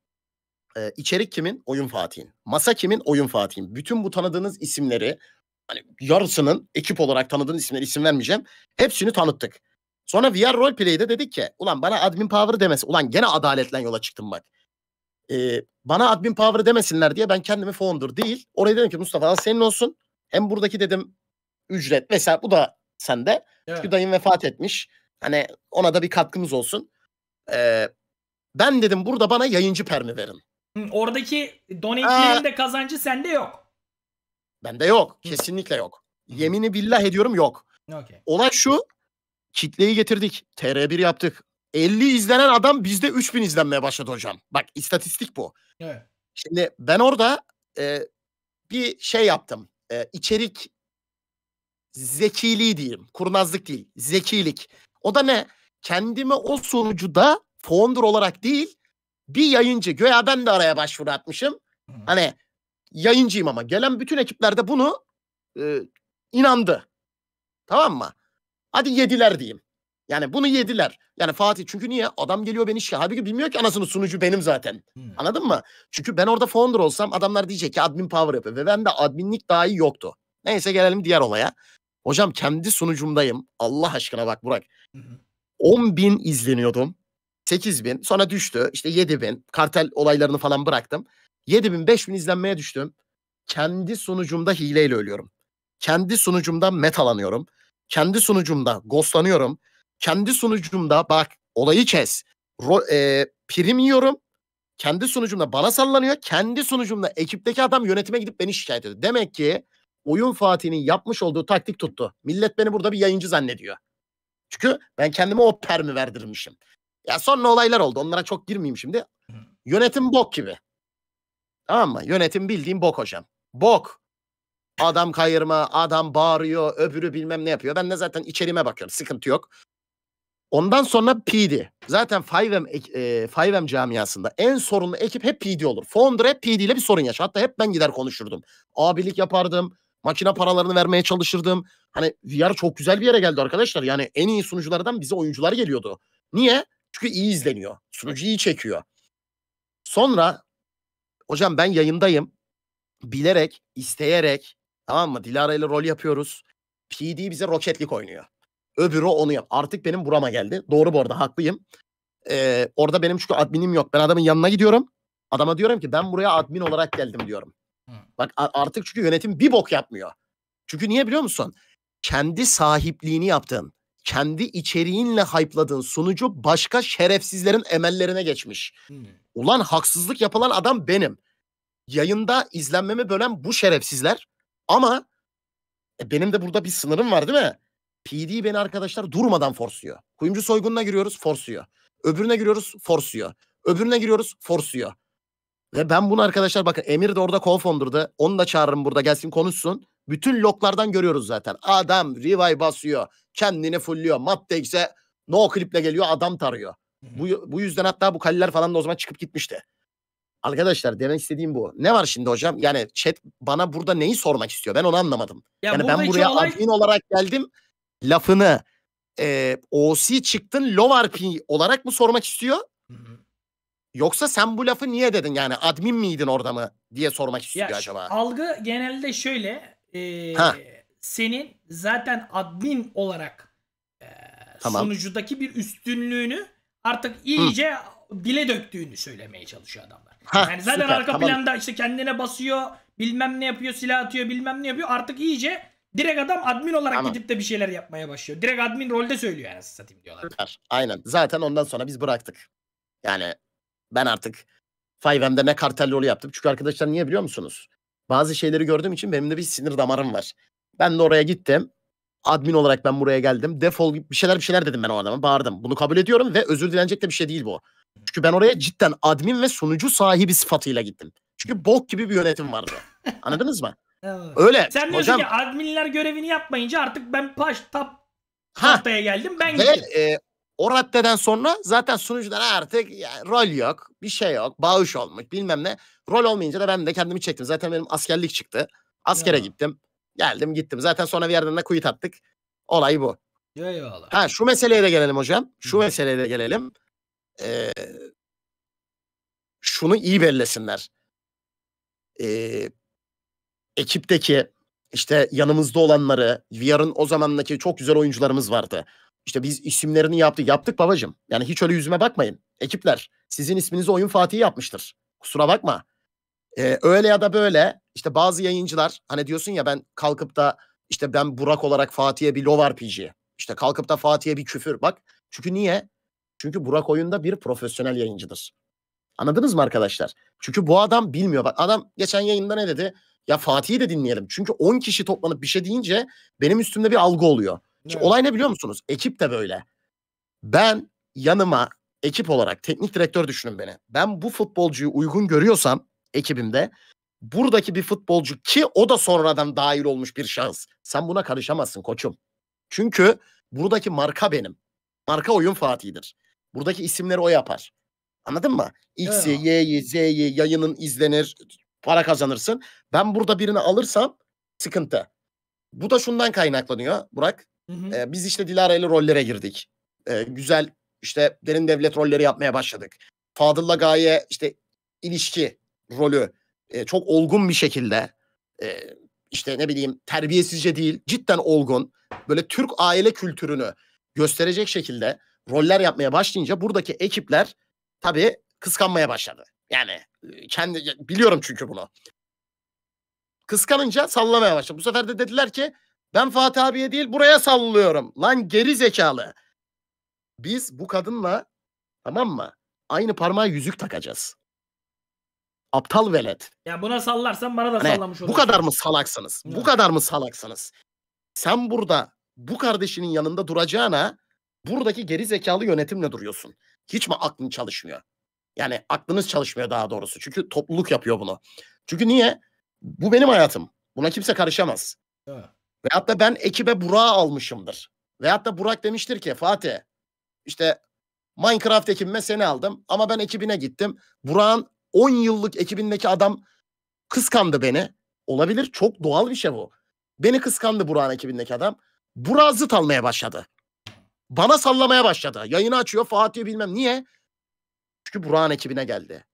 Ee, içerik kimin? Oyun Fatih'in. Masa kimin? Oyun Fatih'in. Bütün bu tanıdığınız isimleri hani yarısının ekip olarak tanıdığınız isimleri isim vermeyeceğim. Hepsini tanıttık. Sonra VR roleplay'de dedik ki ulan bana admin power demesin. Ulan gene adaletle yola çıktım bak. Ee, bana admin power demesinler diye ben kendimi founder değil. Oraya dedim ki Mustafa senin olsun. Hem buradaki dedim ücret mesela bu da sende. Evet. Çünkü dayım vefat etmiş. Hani ona da bir katkımız olsun. Ee, ben dedim burada bana yayıncı permi verin. oradaki donate'lerin de kazancı sende yok. Bende yok. Kesinlikle yok. Hı. Yemini billah ediyorum yok. Okay. Olay şu. Kitleyi getirdik. TR1 yaptık. 50 izlenen adam bizde 3000 izlenmeye başladı hocam. Bak istatistik bu. Evet. Şimdi ben orada e, bir şey yaptım e, içerik zekiliği diyeyim. Kurnazlık değil. Zekilik. O da ne? Kendime o sunucuda founder olarak değil bir yayıncı. Göya ben de araya başvuru atmışım. Hani yayıncıyım ama. Gelen bütün ekiplerde bunu e, inandı. Tamam mı? Hadi yediler diyeyim. Yani bunu yediler. Yani Fatih çünkü niye? Adam geliyor beni şikayet. Halbuki bilmiyor ki anasını sunucu benim zaten. Hmm. Anladın mı? Çünkü ben orada founder olsam adamlar diyecek ki admin power yapıyor. Ve ben de adminlik dahi yoktu. Neyse gelelim diğer olaya. Hocam kendi sunucumdayım. Allah aşkına bak Burak. Hmm. 10 bin izleniyordum. 8 bin. Sonra düştü. İşte 7 bin. Kartel olaylarını falan bıraktım. 7 bin 5 bin izlenmeye düştüm. Kendi sunucumda hileyle ölüyorum. Kendi sunucumda metalanıyorum. Kendi sunucumda ghostlanıyorum kendi sunucumda bak olayı kes. Ro, e, prim yiyorum. Kendi sunucumda bana sallanıyor. Kendi sunucumda ekipteki adam yönetime gidip beni şikayet ediyor. Demek ki oyun Fatih'in yapmış olduğu taktik tuttu. Millet beni burada bir yayıncı zannediyor. Çünkü ben kendime o permi verdirmişim. Ya sonra olaylar oldu. Onlara çok girmeyeyim şimdi. Yönetim bok gibi. Tamam mı? Yönetim bildiğim bok hocam. Bok. Adam kayırma, adam bağırıyor, öbürü bilmem ne yapıyor. Ben de zaten içeriğime bakıyorum. Sıkıntı yok. Ondan sonra PD. Zaten 5M, e, 5M camiasında en sorunlu ekip hep PD olur. Founder hep PD ile bir sorun yaşar. Hatta hep ben gider konuşurdum. Abilik yapardım. Makine paralarını vermeye çalışırdım. Hani VR çok güzel bir yere geldi arkadaşlar. Yani en iyi sunuculardan bize oyuncular geliyordu. Niye? Çünkü iyi izleniyor. Sunucu iyi çekiyor. Sonra hocam ben yayındayım. Bilerek, isteyerek tamam mı? Dilara ile rol yapıyoruz. PD bize Rocket League oynuyor. Öbürü onu yap. Artık benim burama geldi. Doğru bu arada haklıyım. Ee, orada benim çünkü adminim yok. Ben adamın yanına gidiyorum. Adama diyorum ki ben buraya admin olarak geldim diyorum. Hmm. Bak artık çünkü yönetim bir bok yapmıyor. Çünkü niye biliyor musun? Kendi sahipliğini yaptığın, kendi içeriğinle hype'ladığın sunucu başka şerefsizlerin emellerine geçmiş. Hmm. Ulan haksızlık yapılan adam benim. Yayında izlenmemi bölen bu şerefsizler ama e, benim de burada bir sınırım var değil mi? PD beni arkadaşlar durmadan forsuyor. Kuyumcu soygununa giriyoruz forsuyor. Öbürüne giriyoruz forsuyor. Öbürüne giriyoruz forsuyor. Ve ben bunu arkadaşlar bakın Emir de orada konfondurdu. Onu da çağırırım burada gelsin konuşsun. Bütün loklardan görüyoruz zaten. Adam revive basıyor. Kendini fullüyor. Mattex'e no kliple geliyor adam tarıyor. Bu, bu yüzden hatta bu kaliler falan da o zaman çıkıp gitmişti. Arkadaşlar demek istediğim bu. Ne var şimdi hocam? Yani chat bana burada neyi sormak istiyor? Ben onu anlamadım. Ya yani ben buraya olay... admin olarak geldim lafını e, OC çıktın Lovarpi olarak mı sormak istiyor? Yoksa sen bu lafı niye dedin yani admin miydin orada mı diye sormak istiyor ya, acaba. Algı genelde şöyle e, senin zaten admin olarak e, tamam. sonucudaki bir üstünlüğünü artık iyice Hı. dile döktüğünü söylemeye çalışıyor adamlar. Ha, yani zaten süper, arka tamam. planda işte kendine basıyor bilmem ne yapıyor silah atıyor bilmem ne yapıyor artık iyice Direkt adam admin olarak Tamam. gidip de bir şeyler yapmaya başlıyor. Direkt admin rolde söylüyor yani satayım diyorlar. Var. Aynen. Zaten ondan sonra biz bıraktık. Yani ben artık 5M'de ne kartel rolü yaptım. Çünkü arkadaşlar niye biliyor musunuz? Bazı şeyleri gördüğüm için benim de bir sinir damarım var. Ben de oraya gittim. Admin olarak ben buraya geldim. Defol bir şeyler bir şeyler dedim ben o adama. Bağırdım. Bunu kabul ediyorum ve özür dilenecek de bir şey değil bu. Çünkü ben oraya cidden admin ve sunucu sahibi sıfatıyla gittim. Çünkü bok gibi bir yönetim vardı. Anladınız mı? Öyle. Sen diyorsun hocam, ki adminler görevini yapmayınca artık ben paş tap ha, haftaya geldim ben ve, gittim. E, o raddeden sonra zaten sunucudan artık yani rol yok, bir şey yok, bağış olmuş bilmem ne. Rol olmayınca da ben de kendimi çektim. Zaten benim askerlik çıktı. Askere ya. gittim. Geldim gittim. Zaten sonra bir yerden de kuyu tattık Olay bu. Eyvallah. Ha şu meseleye de gelelim hocam. Şu Hı. meseleye de gelelim. Ee, şunu iyi bellesinler. Ee, ekipteki işte yanımızda olanları, VR'ın o zamandaki çok güzel oyuncularımız vardı. İşte biz isimlerini yaptık. Yaptık babacım. Yani hiç öyle yüzüme bakmayın. Ekipler sizin isminizi oyun Fatih'i yapmıştır. Kusura bakma. Ee, öyle ya da böyle işte bazı yayıncılar hani diyorsun ya ben kalkıp da işte ben Burak olarak Fatih'e bir Love RPG. İşte kalkıp da Fatih'e bir küfür. Bak çünkü niye? Çünkü Burak oyunda bir profesyonel yayıncıdır. Anladınız mı arkadaşlar? Çünkü bu adam bilmiyor. Bak adam geçen yayında ne dedi? Ya Fatih'i de dinleyelim. Çünkü 10 kişi toplanıp bir şey deyince benim üstümde bir algı oluyor. Evet. Olay ne biliyor musunuz? Ekip de böyle. Ben yanıma ekip olarak teknik direktör düşünün beni. Ben bu futbolcuyu uygun görüyorsam ekibimde buradaki bir futbolcu ki o da sonradan dahil olmuş bir şahıs. Sen buna karışamazsın koçum. Çünkü buradaki marka benim. Marka oyun Fatih'dir. Buradaki isimleri o yapar. Anladın mı? X'i, Y'yi, Z'yi yayının izlenir para kazanırsın. Ben burada birini alırsam sıkıntı. Bu da şundan kaynaklanıyor Burak. Hı hı. Ee, biz işte Dilara ile rollere girdik. Ee, güzel işte derin devlet rolleri yapmaya başladık. Fadıl'la Gaye işte ilişki rolü e, çok olgun bir şekilde e, işte ne bileyim terbiyesizce değil cidden olgun böyle Türk aile kültürünü gösterecek şekilde roller yapmaya başlayınca buradaki ekipler tabii kıskanmaya başladı. Yani kendi biliyorum çünkü bunu. Kıskanınca sallamaya başladı. Bu sefer de dediler ki ben Fatih abiye değil buraya sallıyorum. Lan geri zekalı. Biz bu kadınla tamam mı? Aynı parmağa yüzük takacağız. Aptal velet. Ya buna sallarsan bana da hani, sallamış olursun. Bu kadar mı salaksınız? Ya. Bu kadar mı salaksınız? Sen burada bu kardeşinin yanında duracağına buradaki geri zekalı yönetimle duruyorsun. Hiç mi aklın çalışmıyor? Yani aklınız çalışmıyor daha doğrusu. Çünkü topluluk yapıyor bunu. Çünkü niye? Bu benim hayatım. Buna kimse karışamaz. Evet. Veyahut da ben ekibe Burak'ı almışımdır. Veyahut da Burak demiştir ki Fatih işte Minecraft ekibime seni aldım ama ben ekibine gittim. Burak'ın 10 yıllık ekibindeki adam kıskandı beni. Olabilir çok doğal bir şey bu. Beni kıskandı Burak'ın ekibindeki adam. Burak zıt almaya başladı. Bana sallamaya başladı. Yayını açıyor Fatih bilmem niye. Çünkü Burak'ın ekibine geldi.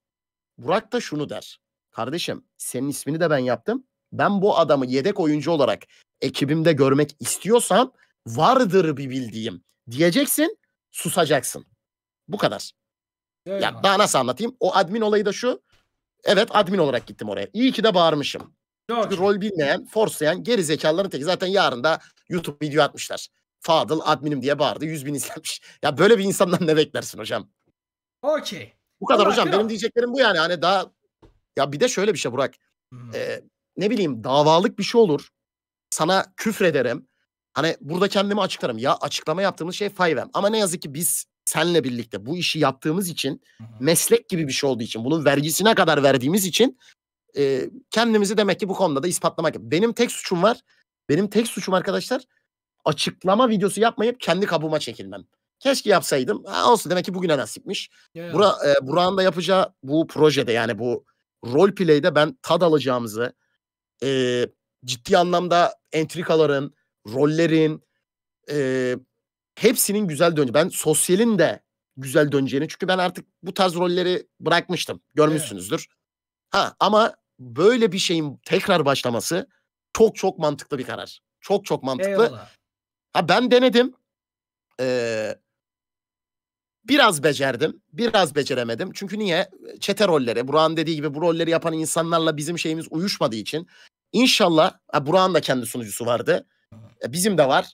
Burak da şunu der. Kardeşim senin ismini de ben yaptım. Ben bu adamı yedek oyuncu olarak ekibimde görmek istiyorsam vardır bir bildiğim diyeceksin susacaksın. Bu kadar. Ya, yani daha nasıl anlatayım? O admin olayı da şu. Evet admin olarak gittim oraya. İyi ki de bağırmışım. Yok. Çünkü rol bilmeyen, forslayan geri zekaların tek. Zaten yarın da YouTube video atmışlar. Fadıl adminim diye bağırdı. 100 bin izlenmiş. Ya böyle bir insandan ne beklersin hocam? Okey. Bu kadar Burak, hocam. Benim diyeceklerim bu yani. Hani daha ya bir de şöyle bir şey Burak. Hmm. Ee, ne bileyim davalık bir şey olur. Sana küfrederim. Hani burada kendimi açıklarım. Ya açıklama yaptığımız şey Fivem. Ama ne yazık ki biz senle birlikte bu işi yaptığımız için hmm. meslek gibi bir şey olduğu için bunun vergisine kadar verdiğimiz için e, kendimizi demek ki bu konuda da ispatlamak. Benim tek suçum var. Benim tek suçum arkadaşlar açıklama videosu yapmayıp kendi kabuğuma çekilmem. Keşke yapsaydım. Ha, olsun demek ki bugüne nasipmiş. Yeah. Bura, e, Burak'ın da yapacağı bu projede yani bu rol play'de ben tad alacağımızı e, ciddi anlamda entrikaların, rollerin e, hepsinin güzel döneceğini. Ben sosyalin de güzel döneceğini. Çünkü ben artık bu tarz rolleri bırakmıştım. Görmüşsünüzdür. Evet. Ha ama böyle bir şeyin tekrar başlaması çok çok mantıklı bir karar. Çok çok mantıklı. Eyvallah. Ha ben denedim. Ee, Biraz becerdim, biraz beceremedim. Çünkü niye? Çete rolleri, Burak'ın dediği gibi bu rolleri yapan insanlarla bizim şeyimiz uyuşmadığı için. İnşallah, ha, Burak'ın da kendi sunucusu vardı. E, bizim de var.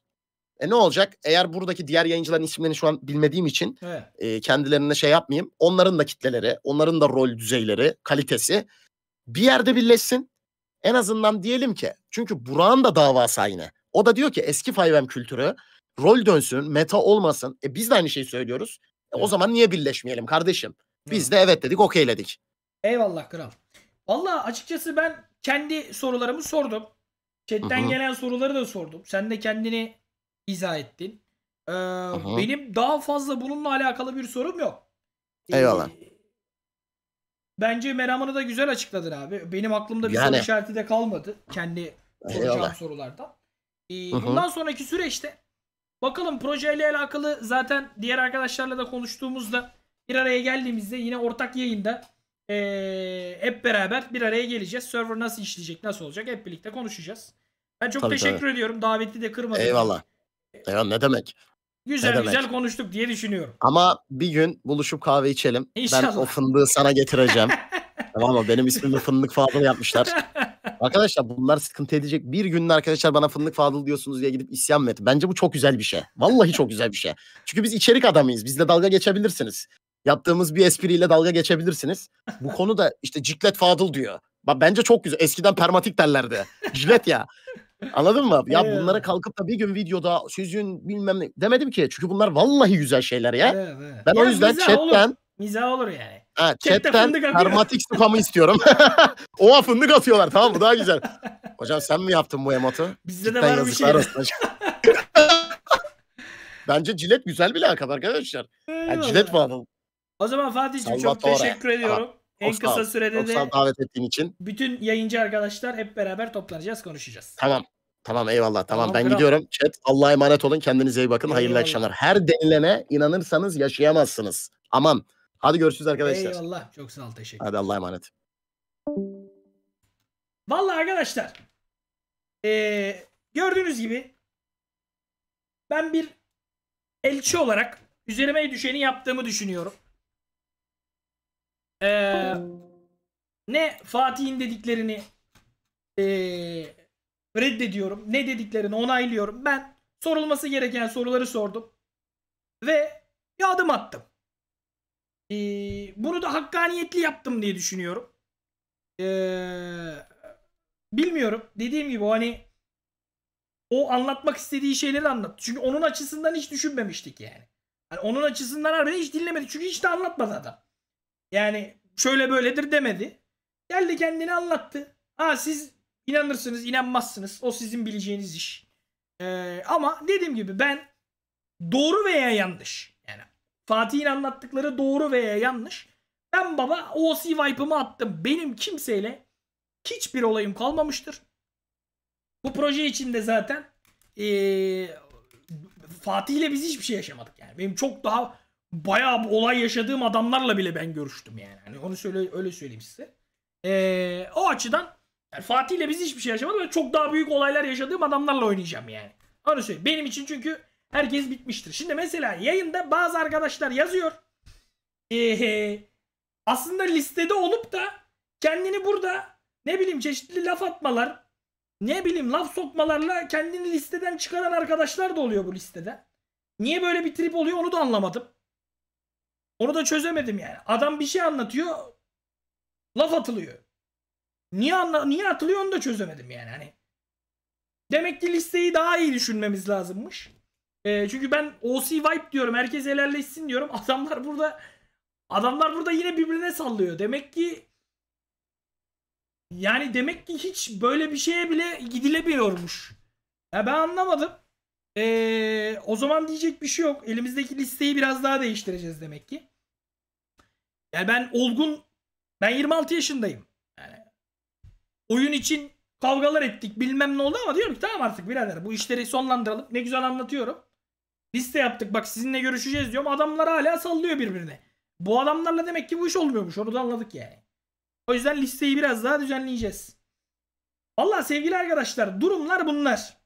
E ne olacak? Eğer buradaki diğer yayıncıların isimlerini şu an bilmediğim için e, kendilerine şey yapmayayım. Onların da kitleleri, onların da rol düzeyleri, kalitesi bir yerde birleşsin. En azından diyelim ki çünkü Burak'ın da davası aynı. O da diyor ki eski Fayvem kültürü rol dönsün, meta olmasın. E biz de aynı şeyi söylüyoruz. Evet. O zaman niye birleşmeyelim kardeşim? Biz evet. de evet dedik, okeyledik. Eyvallah kral. Valla açıkçası ben kendi sorularımı sordum. Chatten Hı-hı. gelen soruları da sordum. Sen de kendini izah ettin. Ee, benim daha fazla bununla alakalı bir sorum yok. Ee, Eyvallah. Ee, bence meramını da güzel açıkladın abi. Benim aklımda bir yani. soru işareti de kalmadı. Kendi soracağım Eyvallah. sorulardan. Ee, bundan sonraki süreçte Bakalım projeyle alakalı zaten diğer arkadaşlarla da konuştuğumuzda bir araya geldiğimizde yine ortak yayında ee, hep beraber bir araya geleceğiz. Server nasıl işleyecek, nasıl olacak hep birlikte konuşacağız. Ben çok Tabii, teşekkür tabii. ediyorum. Daveti de kırmadım. Eyvallah. Ya ne demek? Güzel Ne demek? güzel konuştuk diye düşünüyorum. Ama bir gün buluşup kahve içelim. Ben İnşallah. o fındığı sana getireceğim. tamam mı? Benim ismimi fındık falan yapmışlar. Arkadaşlar bunlar sıkıntı edecek. Bir günün arkadaşlar bana fındık fadıl diyorsunuz diye gidip isyan mı etti? Bence bu çok güzel bir şey. Vallahi çok güzel bir şey. Çünkü biz içerik adamıyız. Bizle dalga geçebilirsiniz. Yaptığımız bir espriyle dalga geçebilirsiniz. Bu konuda işte ciklet fadıl diyor. Bak bence çok güzel. Eskiden permatik derlerdi. Jilet ya. Anladın mı? Ya evet. bunlara kalkıp da bir gün videoda sözün bilmem ne demedim ki. Çünkü bunlar vallahi güzel şeyler ya. Ben ya o yüzden chatten... Olur. Mizah olur yani. Ha, chatten karmatik spamı istiyorum. O fındık atıyorlar tamam mı? Daha güzel. Hocam sen mi yaptın bu emotu? Bizde de var bir şey. Bence cilet güzel bir lakap arkadaşlar. Yani cilet bağlı. O zaman Fatih'ciğim çok teşekkür ediyorum. Aha. En Osman, kısa sürede Osman de davet ettiğin için. bütün yayıncı arkadaşlar hep beraber toplanacağız, konuşacağız. Tamam. Tamam eyvallah. Tamam, tamam ben kral. gidiyorum. Chat Allah'a emanet olun. Kendinize iyi bakın. Eyvallah. Hayırlı akşamlar. Her denilene inanırsanız yaşayamazsınız. Aman. Hadi görüşürüz arkadaşlar. Eyvallah. Çok sağ ol. Teşekkür Hadi Allah'a emanet. Vallahi arkadaşlar ee, gördüğünüz gibi ben bir elçi olarak üzerime düşeni yaptığımı düşünüyorum. Ee, ne Fatih'in dediklerini ee, reddediyorum. Ne dediklerini onaylıyorum. Ben sorulması gereken soruları sordum. Ve bir adım attım. Ee, bunu da hakkaniyetli yaptım diye düşünüyorum. Ee, bilmiyorum. Dediğim gibi o hani o anlatmak istediği şeyleri anlattı Çünkü onun açısından hiç düşünmemiştik yani. yani onun açısından harbiden hiç dinlemedi. Çünkü hiç de anlatmadı adam. Yani şöyle böyledir demedi. Geldi kendini anlattı. Ha siz inanırsınız inanmazsınız. O sizin bileceğiniz iş. Ee, ama dediğim gibi ben doğru veya yanlış Fatih'in anlattıkları doğru veya yanlış. Ben baba OC wipe'ımı attım. Benim kimseyle hiçbir olayım kalmamıştır. Bu proje içinde zaten ee, ile biz hiçbir şey yaşamadık yani. Benim çok daha bayağı bir olay yaşadığım adamlarla bile ben görüştüm yani. Hani onu söyle öyle söyleyeyim size. Ee, o açıdan yani ile biz hiçbir şey yaşamadık. Ben çok daha büyük olaylar yaşadığım adamlarla oynayacağım yani. Onu söyleyeyim. Benim için çünkü herkes bitmiştir. Şimdi mesela yayında bazı arkadaşlar yazıyor. Ee, aslında listede olup da kendini burada ne bileyim çeşitli laf atmalar, ne bileyim laf sokmalarla kendini listeden çıkaran arkadaşlar da oluyor bu listede. Niye böyle bir trip oluyor onu da anlamadım. Onu da çözemedim yani. Adam bir şey anlatıyor, laf atılıyor. Niye anla niye atılıyor onu da çözemedim yani hani. Demek ki listeyi daha iyi düşünmemiz lazımmış. E, çünkü ben OC Vibe diyorum. Herkes helalleşsin diyorum. Adamlar burada adamlar burada yine birbirine sallıyor. Demek ki yani demek ki hiç böyle bir şeye bile gidilemiyormuş. Ya ben anlamadım. Ee, o zaman diyecek bir şey yok. Elimizdeki listeyi biraz daha değiştireceğiz demek ki. Yani ben olgun ben 26 yaşındayım. Yani oyun için kavgalar ettik bilmem ne oldu ama diyorum ki tamam artık birader bu işleri sonlandıralım. Ne güzel anlatıyorum. Liste yaptık bak sizinle görüşeceğiz diyorum. Adamlar hala sallıyor birbirine. Bu adamlarla demek ki bu iş olmuyormuş. Onu da anladık yani. O yüzden listeyi biraz daha düzenleyeceğiz. Valla sevgili arkadaşlar durumlar bunlar.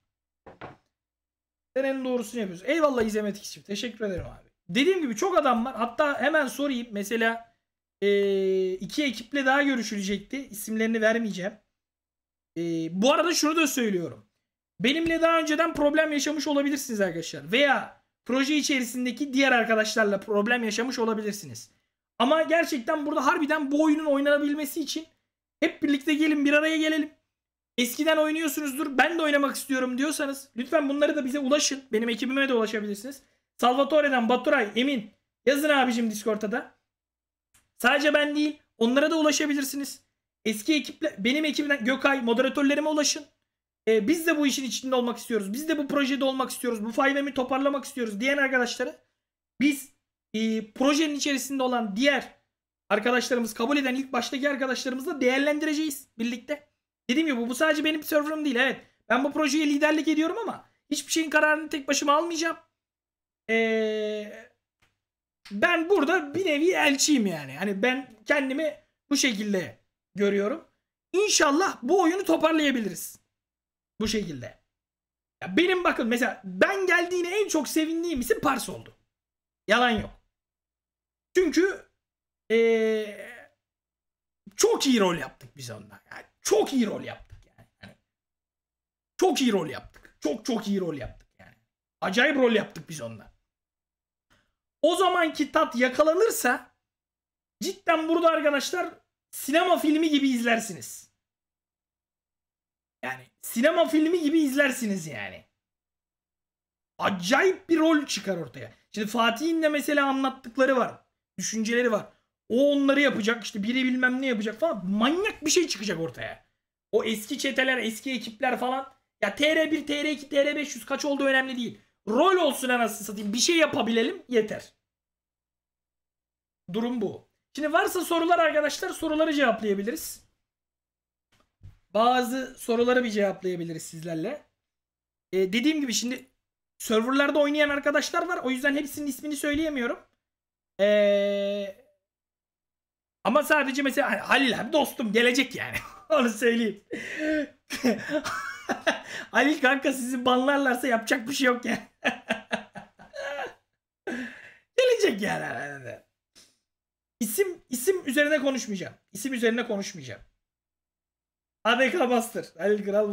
Sen en doğrusunu yapıyorsun. Eyvallah İzemet için. Teşekkür ederim abi. Dediğim gibi çok adam var. Hatta hemen sorayım. Mesela ee, iki ekiple daha görüşülecekti. İsimlerini vermeyeceğim. E, bu arada şunu da söylüyorum. Benimle daha önceden problem yaşamış olabilirsiniz arkadaşlar. Veya proje içerisindeki diğer arkadaşlarla problem yaşamış olabilirsiniz. Ama gerçekten burada harbiden bu oyunun oynanabilmesi için hep birlikte gelin bir araya gelelim. Eskiden oynuyorsunuzdur ben de oynamak istiyorum diyorsanız lütfen bunları da bize ulaşın. Benim ekibime de ulaşabilirsiniz. Salvatore'den Baturay, Emin yazın abicim Discord'a da. Sadece ben değil onlara da ulaşabilirsiniz. Eski ekiple benim ekibimden Gökay moderatörlerime ulaşın e, biz de bu işin içinde olmak istiyoruz. Biz de bu projede olmak istiyoruz. Bu 5 toparlamak istiyoruz diyen arkadaşları biz e, projenin içerisinde olan diğer arkadaşlarımız kabul eden ilk baştaki arkadaşlarımızla değerlendireceğiz birlikte. Dediğim gibi bu, bu sadece benim server'ım değil. Evet ben bu projeye liderlik ediyorum ama hiçbir şeyin kararını tek başıma almayacağım. Ee, ben burada bir nevi elçiyim yani. Hani ben kendimi bu şekilde görüyorum. İnşallah bu oyunu toparlayabiliriz. Bu şekilde. Ya benim bakın mesela ben geldiğine en çok sevindiğim isim Pars oldu. Yalan yok. Çünkü ee, çok iyi rol yaptık biz onunla. Yani çok iyi rol yaptık yani. Hani çok iyi rol yaptık. Çok çok iyi rol yaptık yani. Acayip rol yaptık biz onunla. O zamanki tat yakalanırsa cidden burada arkadaşlar sinema filmi gibi izlersiniz. Yani sinema filmi gibi izlersiniz yani. Acayip bir rol çıkar ortaya. Şimdi Fatih'in de mesela anlattıkları var. Düşünceleri var. O onları yapacak işte biri bilmem ne yapacak falan. Manyak bir şey çıkacak ortaya. O eski çeteler, eski ekipler falan. Ya TR1, TR2, TR500 kaç oldu önemli değil. Rol olsun anasını satayım. Bir şey yapabilelim yeter. Durum bu. Şimdi varsa sorular arkadaşlar soruları cevaplayabiliriz bazı soruları bir cevaplayabiliriz sizlerle. Ee, dediğim gibi şimdi serverlarda oynayan arkadaşlar var. O yüzden hepsinin ismini söyleyemiyorum. Ee, ama sadece mesela hani Halil abi dostum gelecek yani. Onu söyleyeyim. Halil kanka sizi banlarlarsa yapacak bir şey yok yani. gelecek yani. İsim isim üzerine konuşmayacağım. İsim üzerine konuşmayacağım. ADK Master. el Kral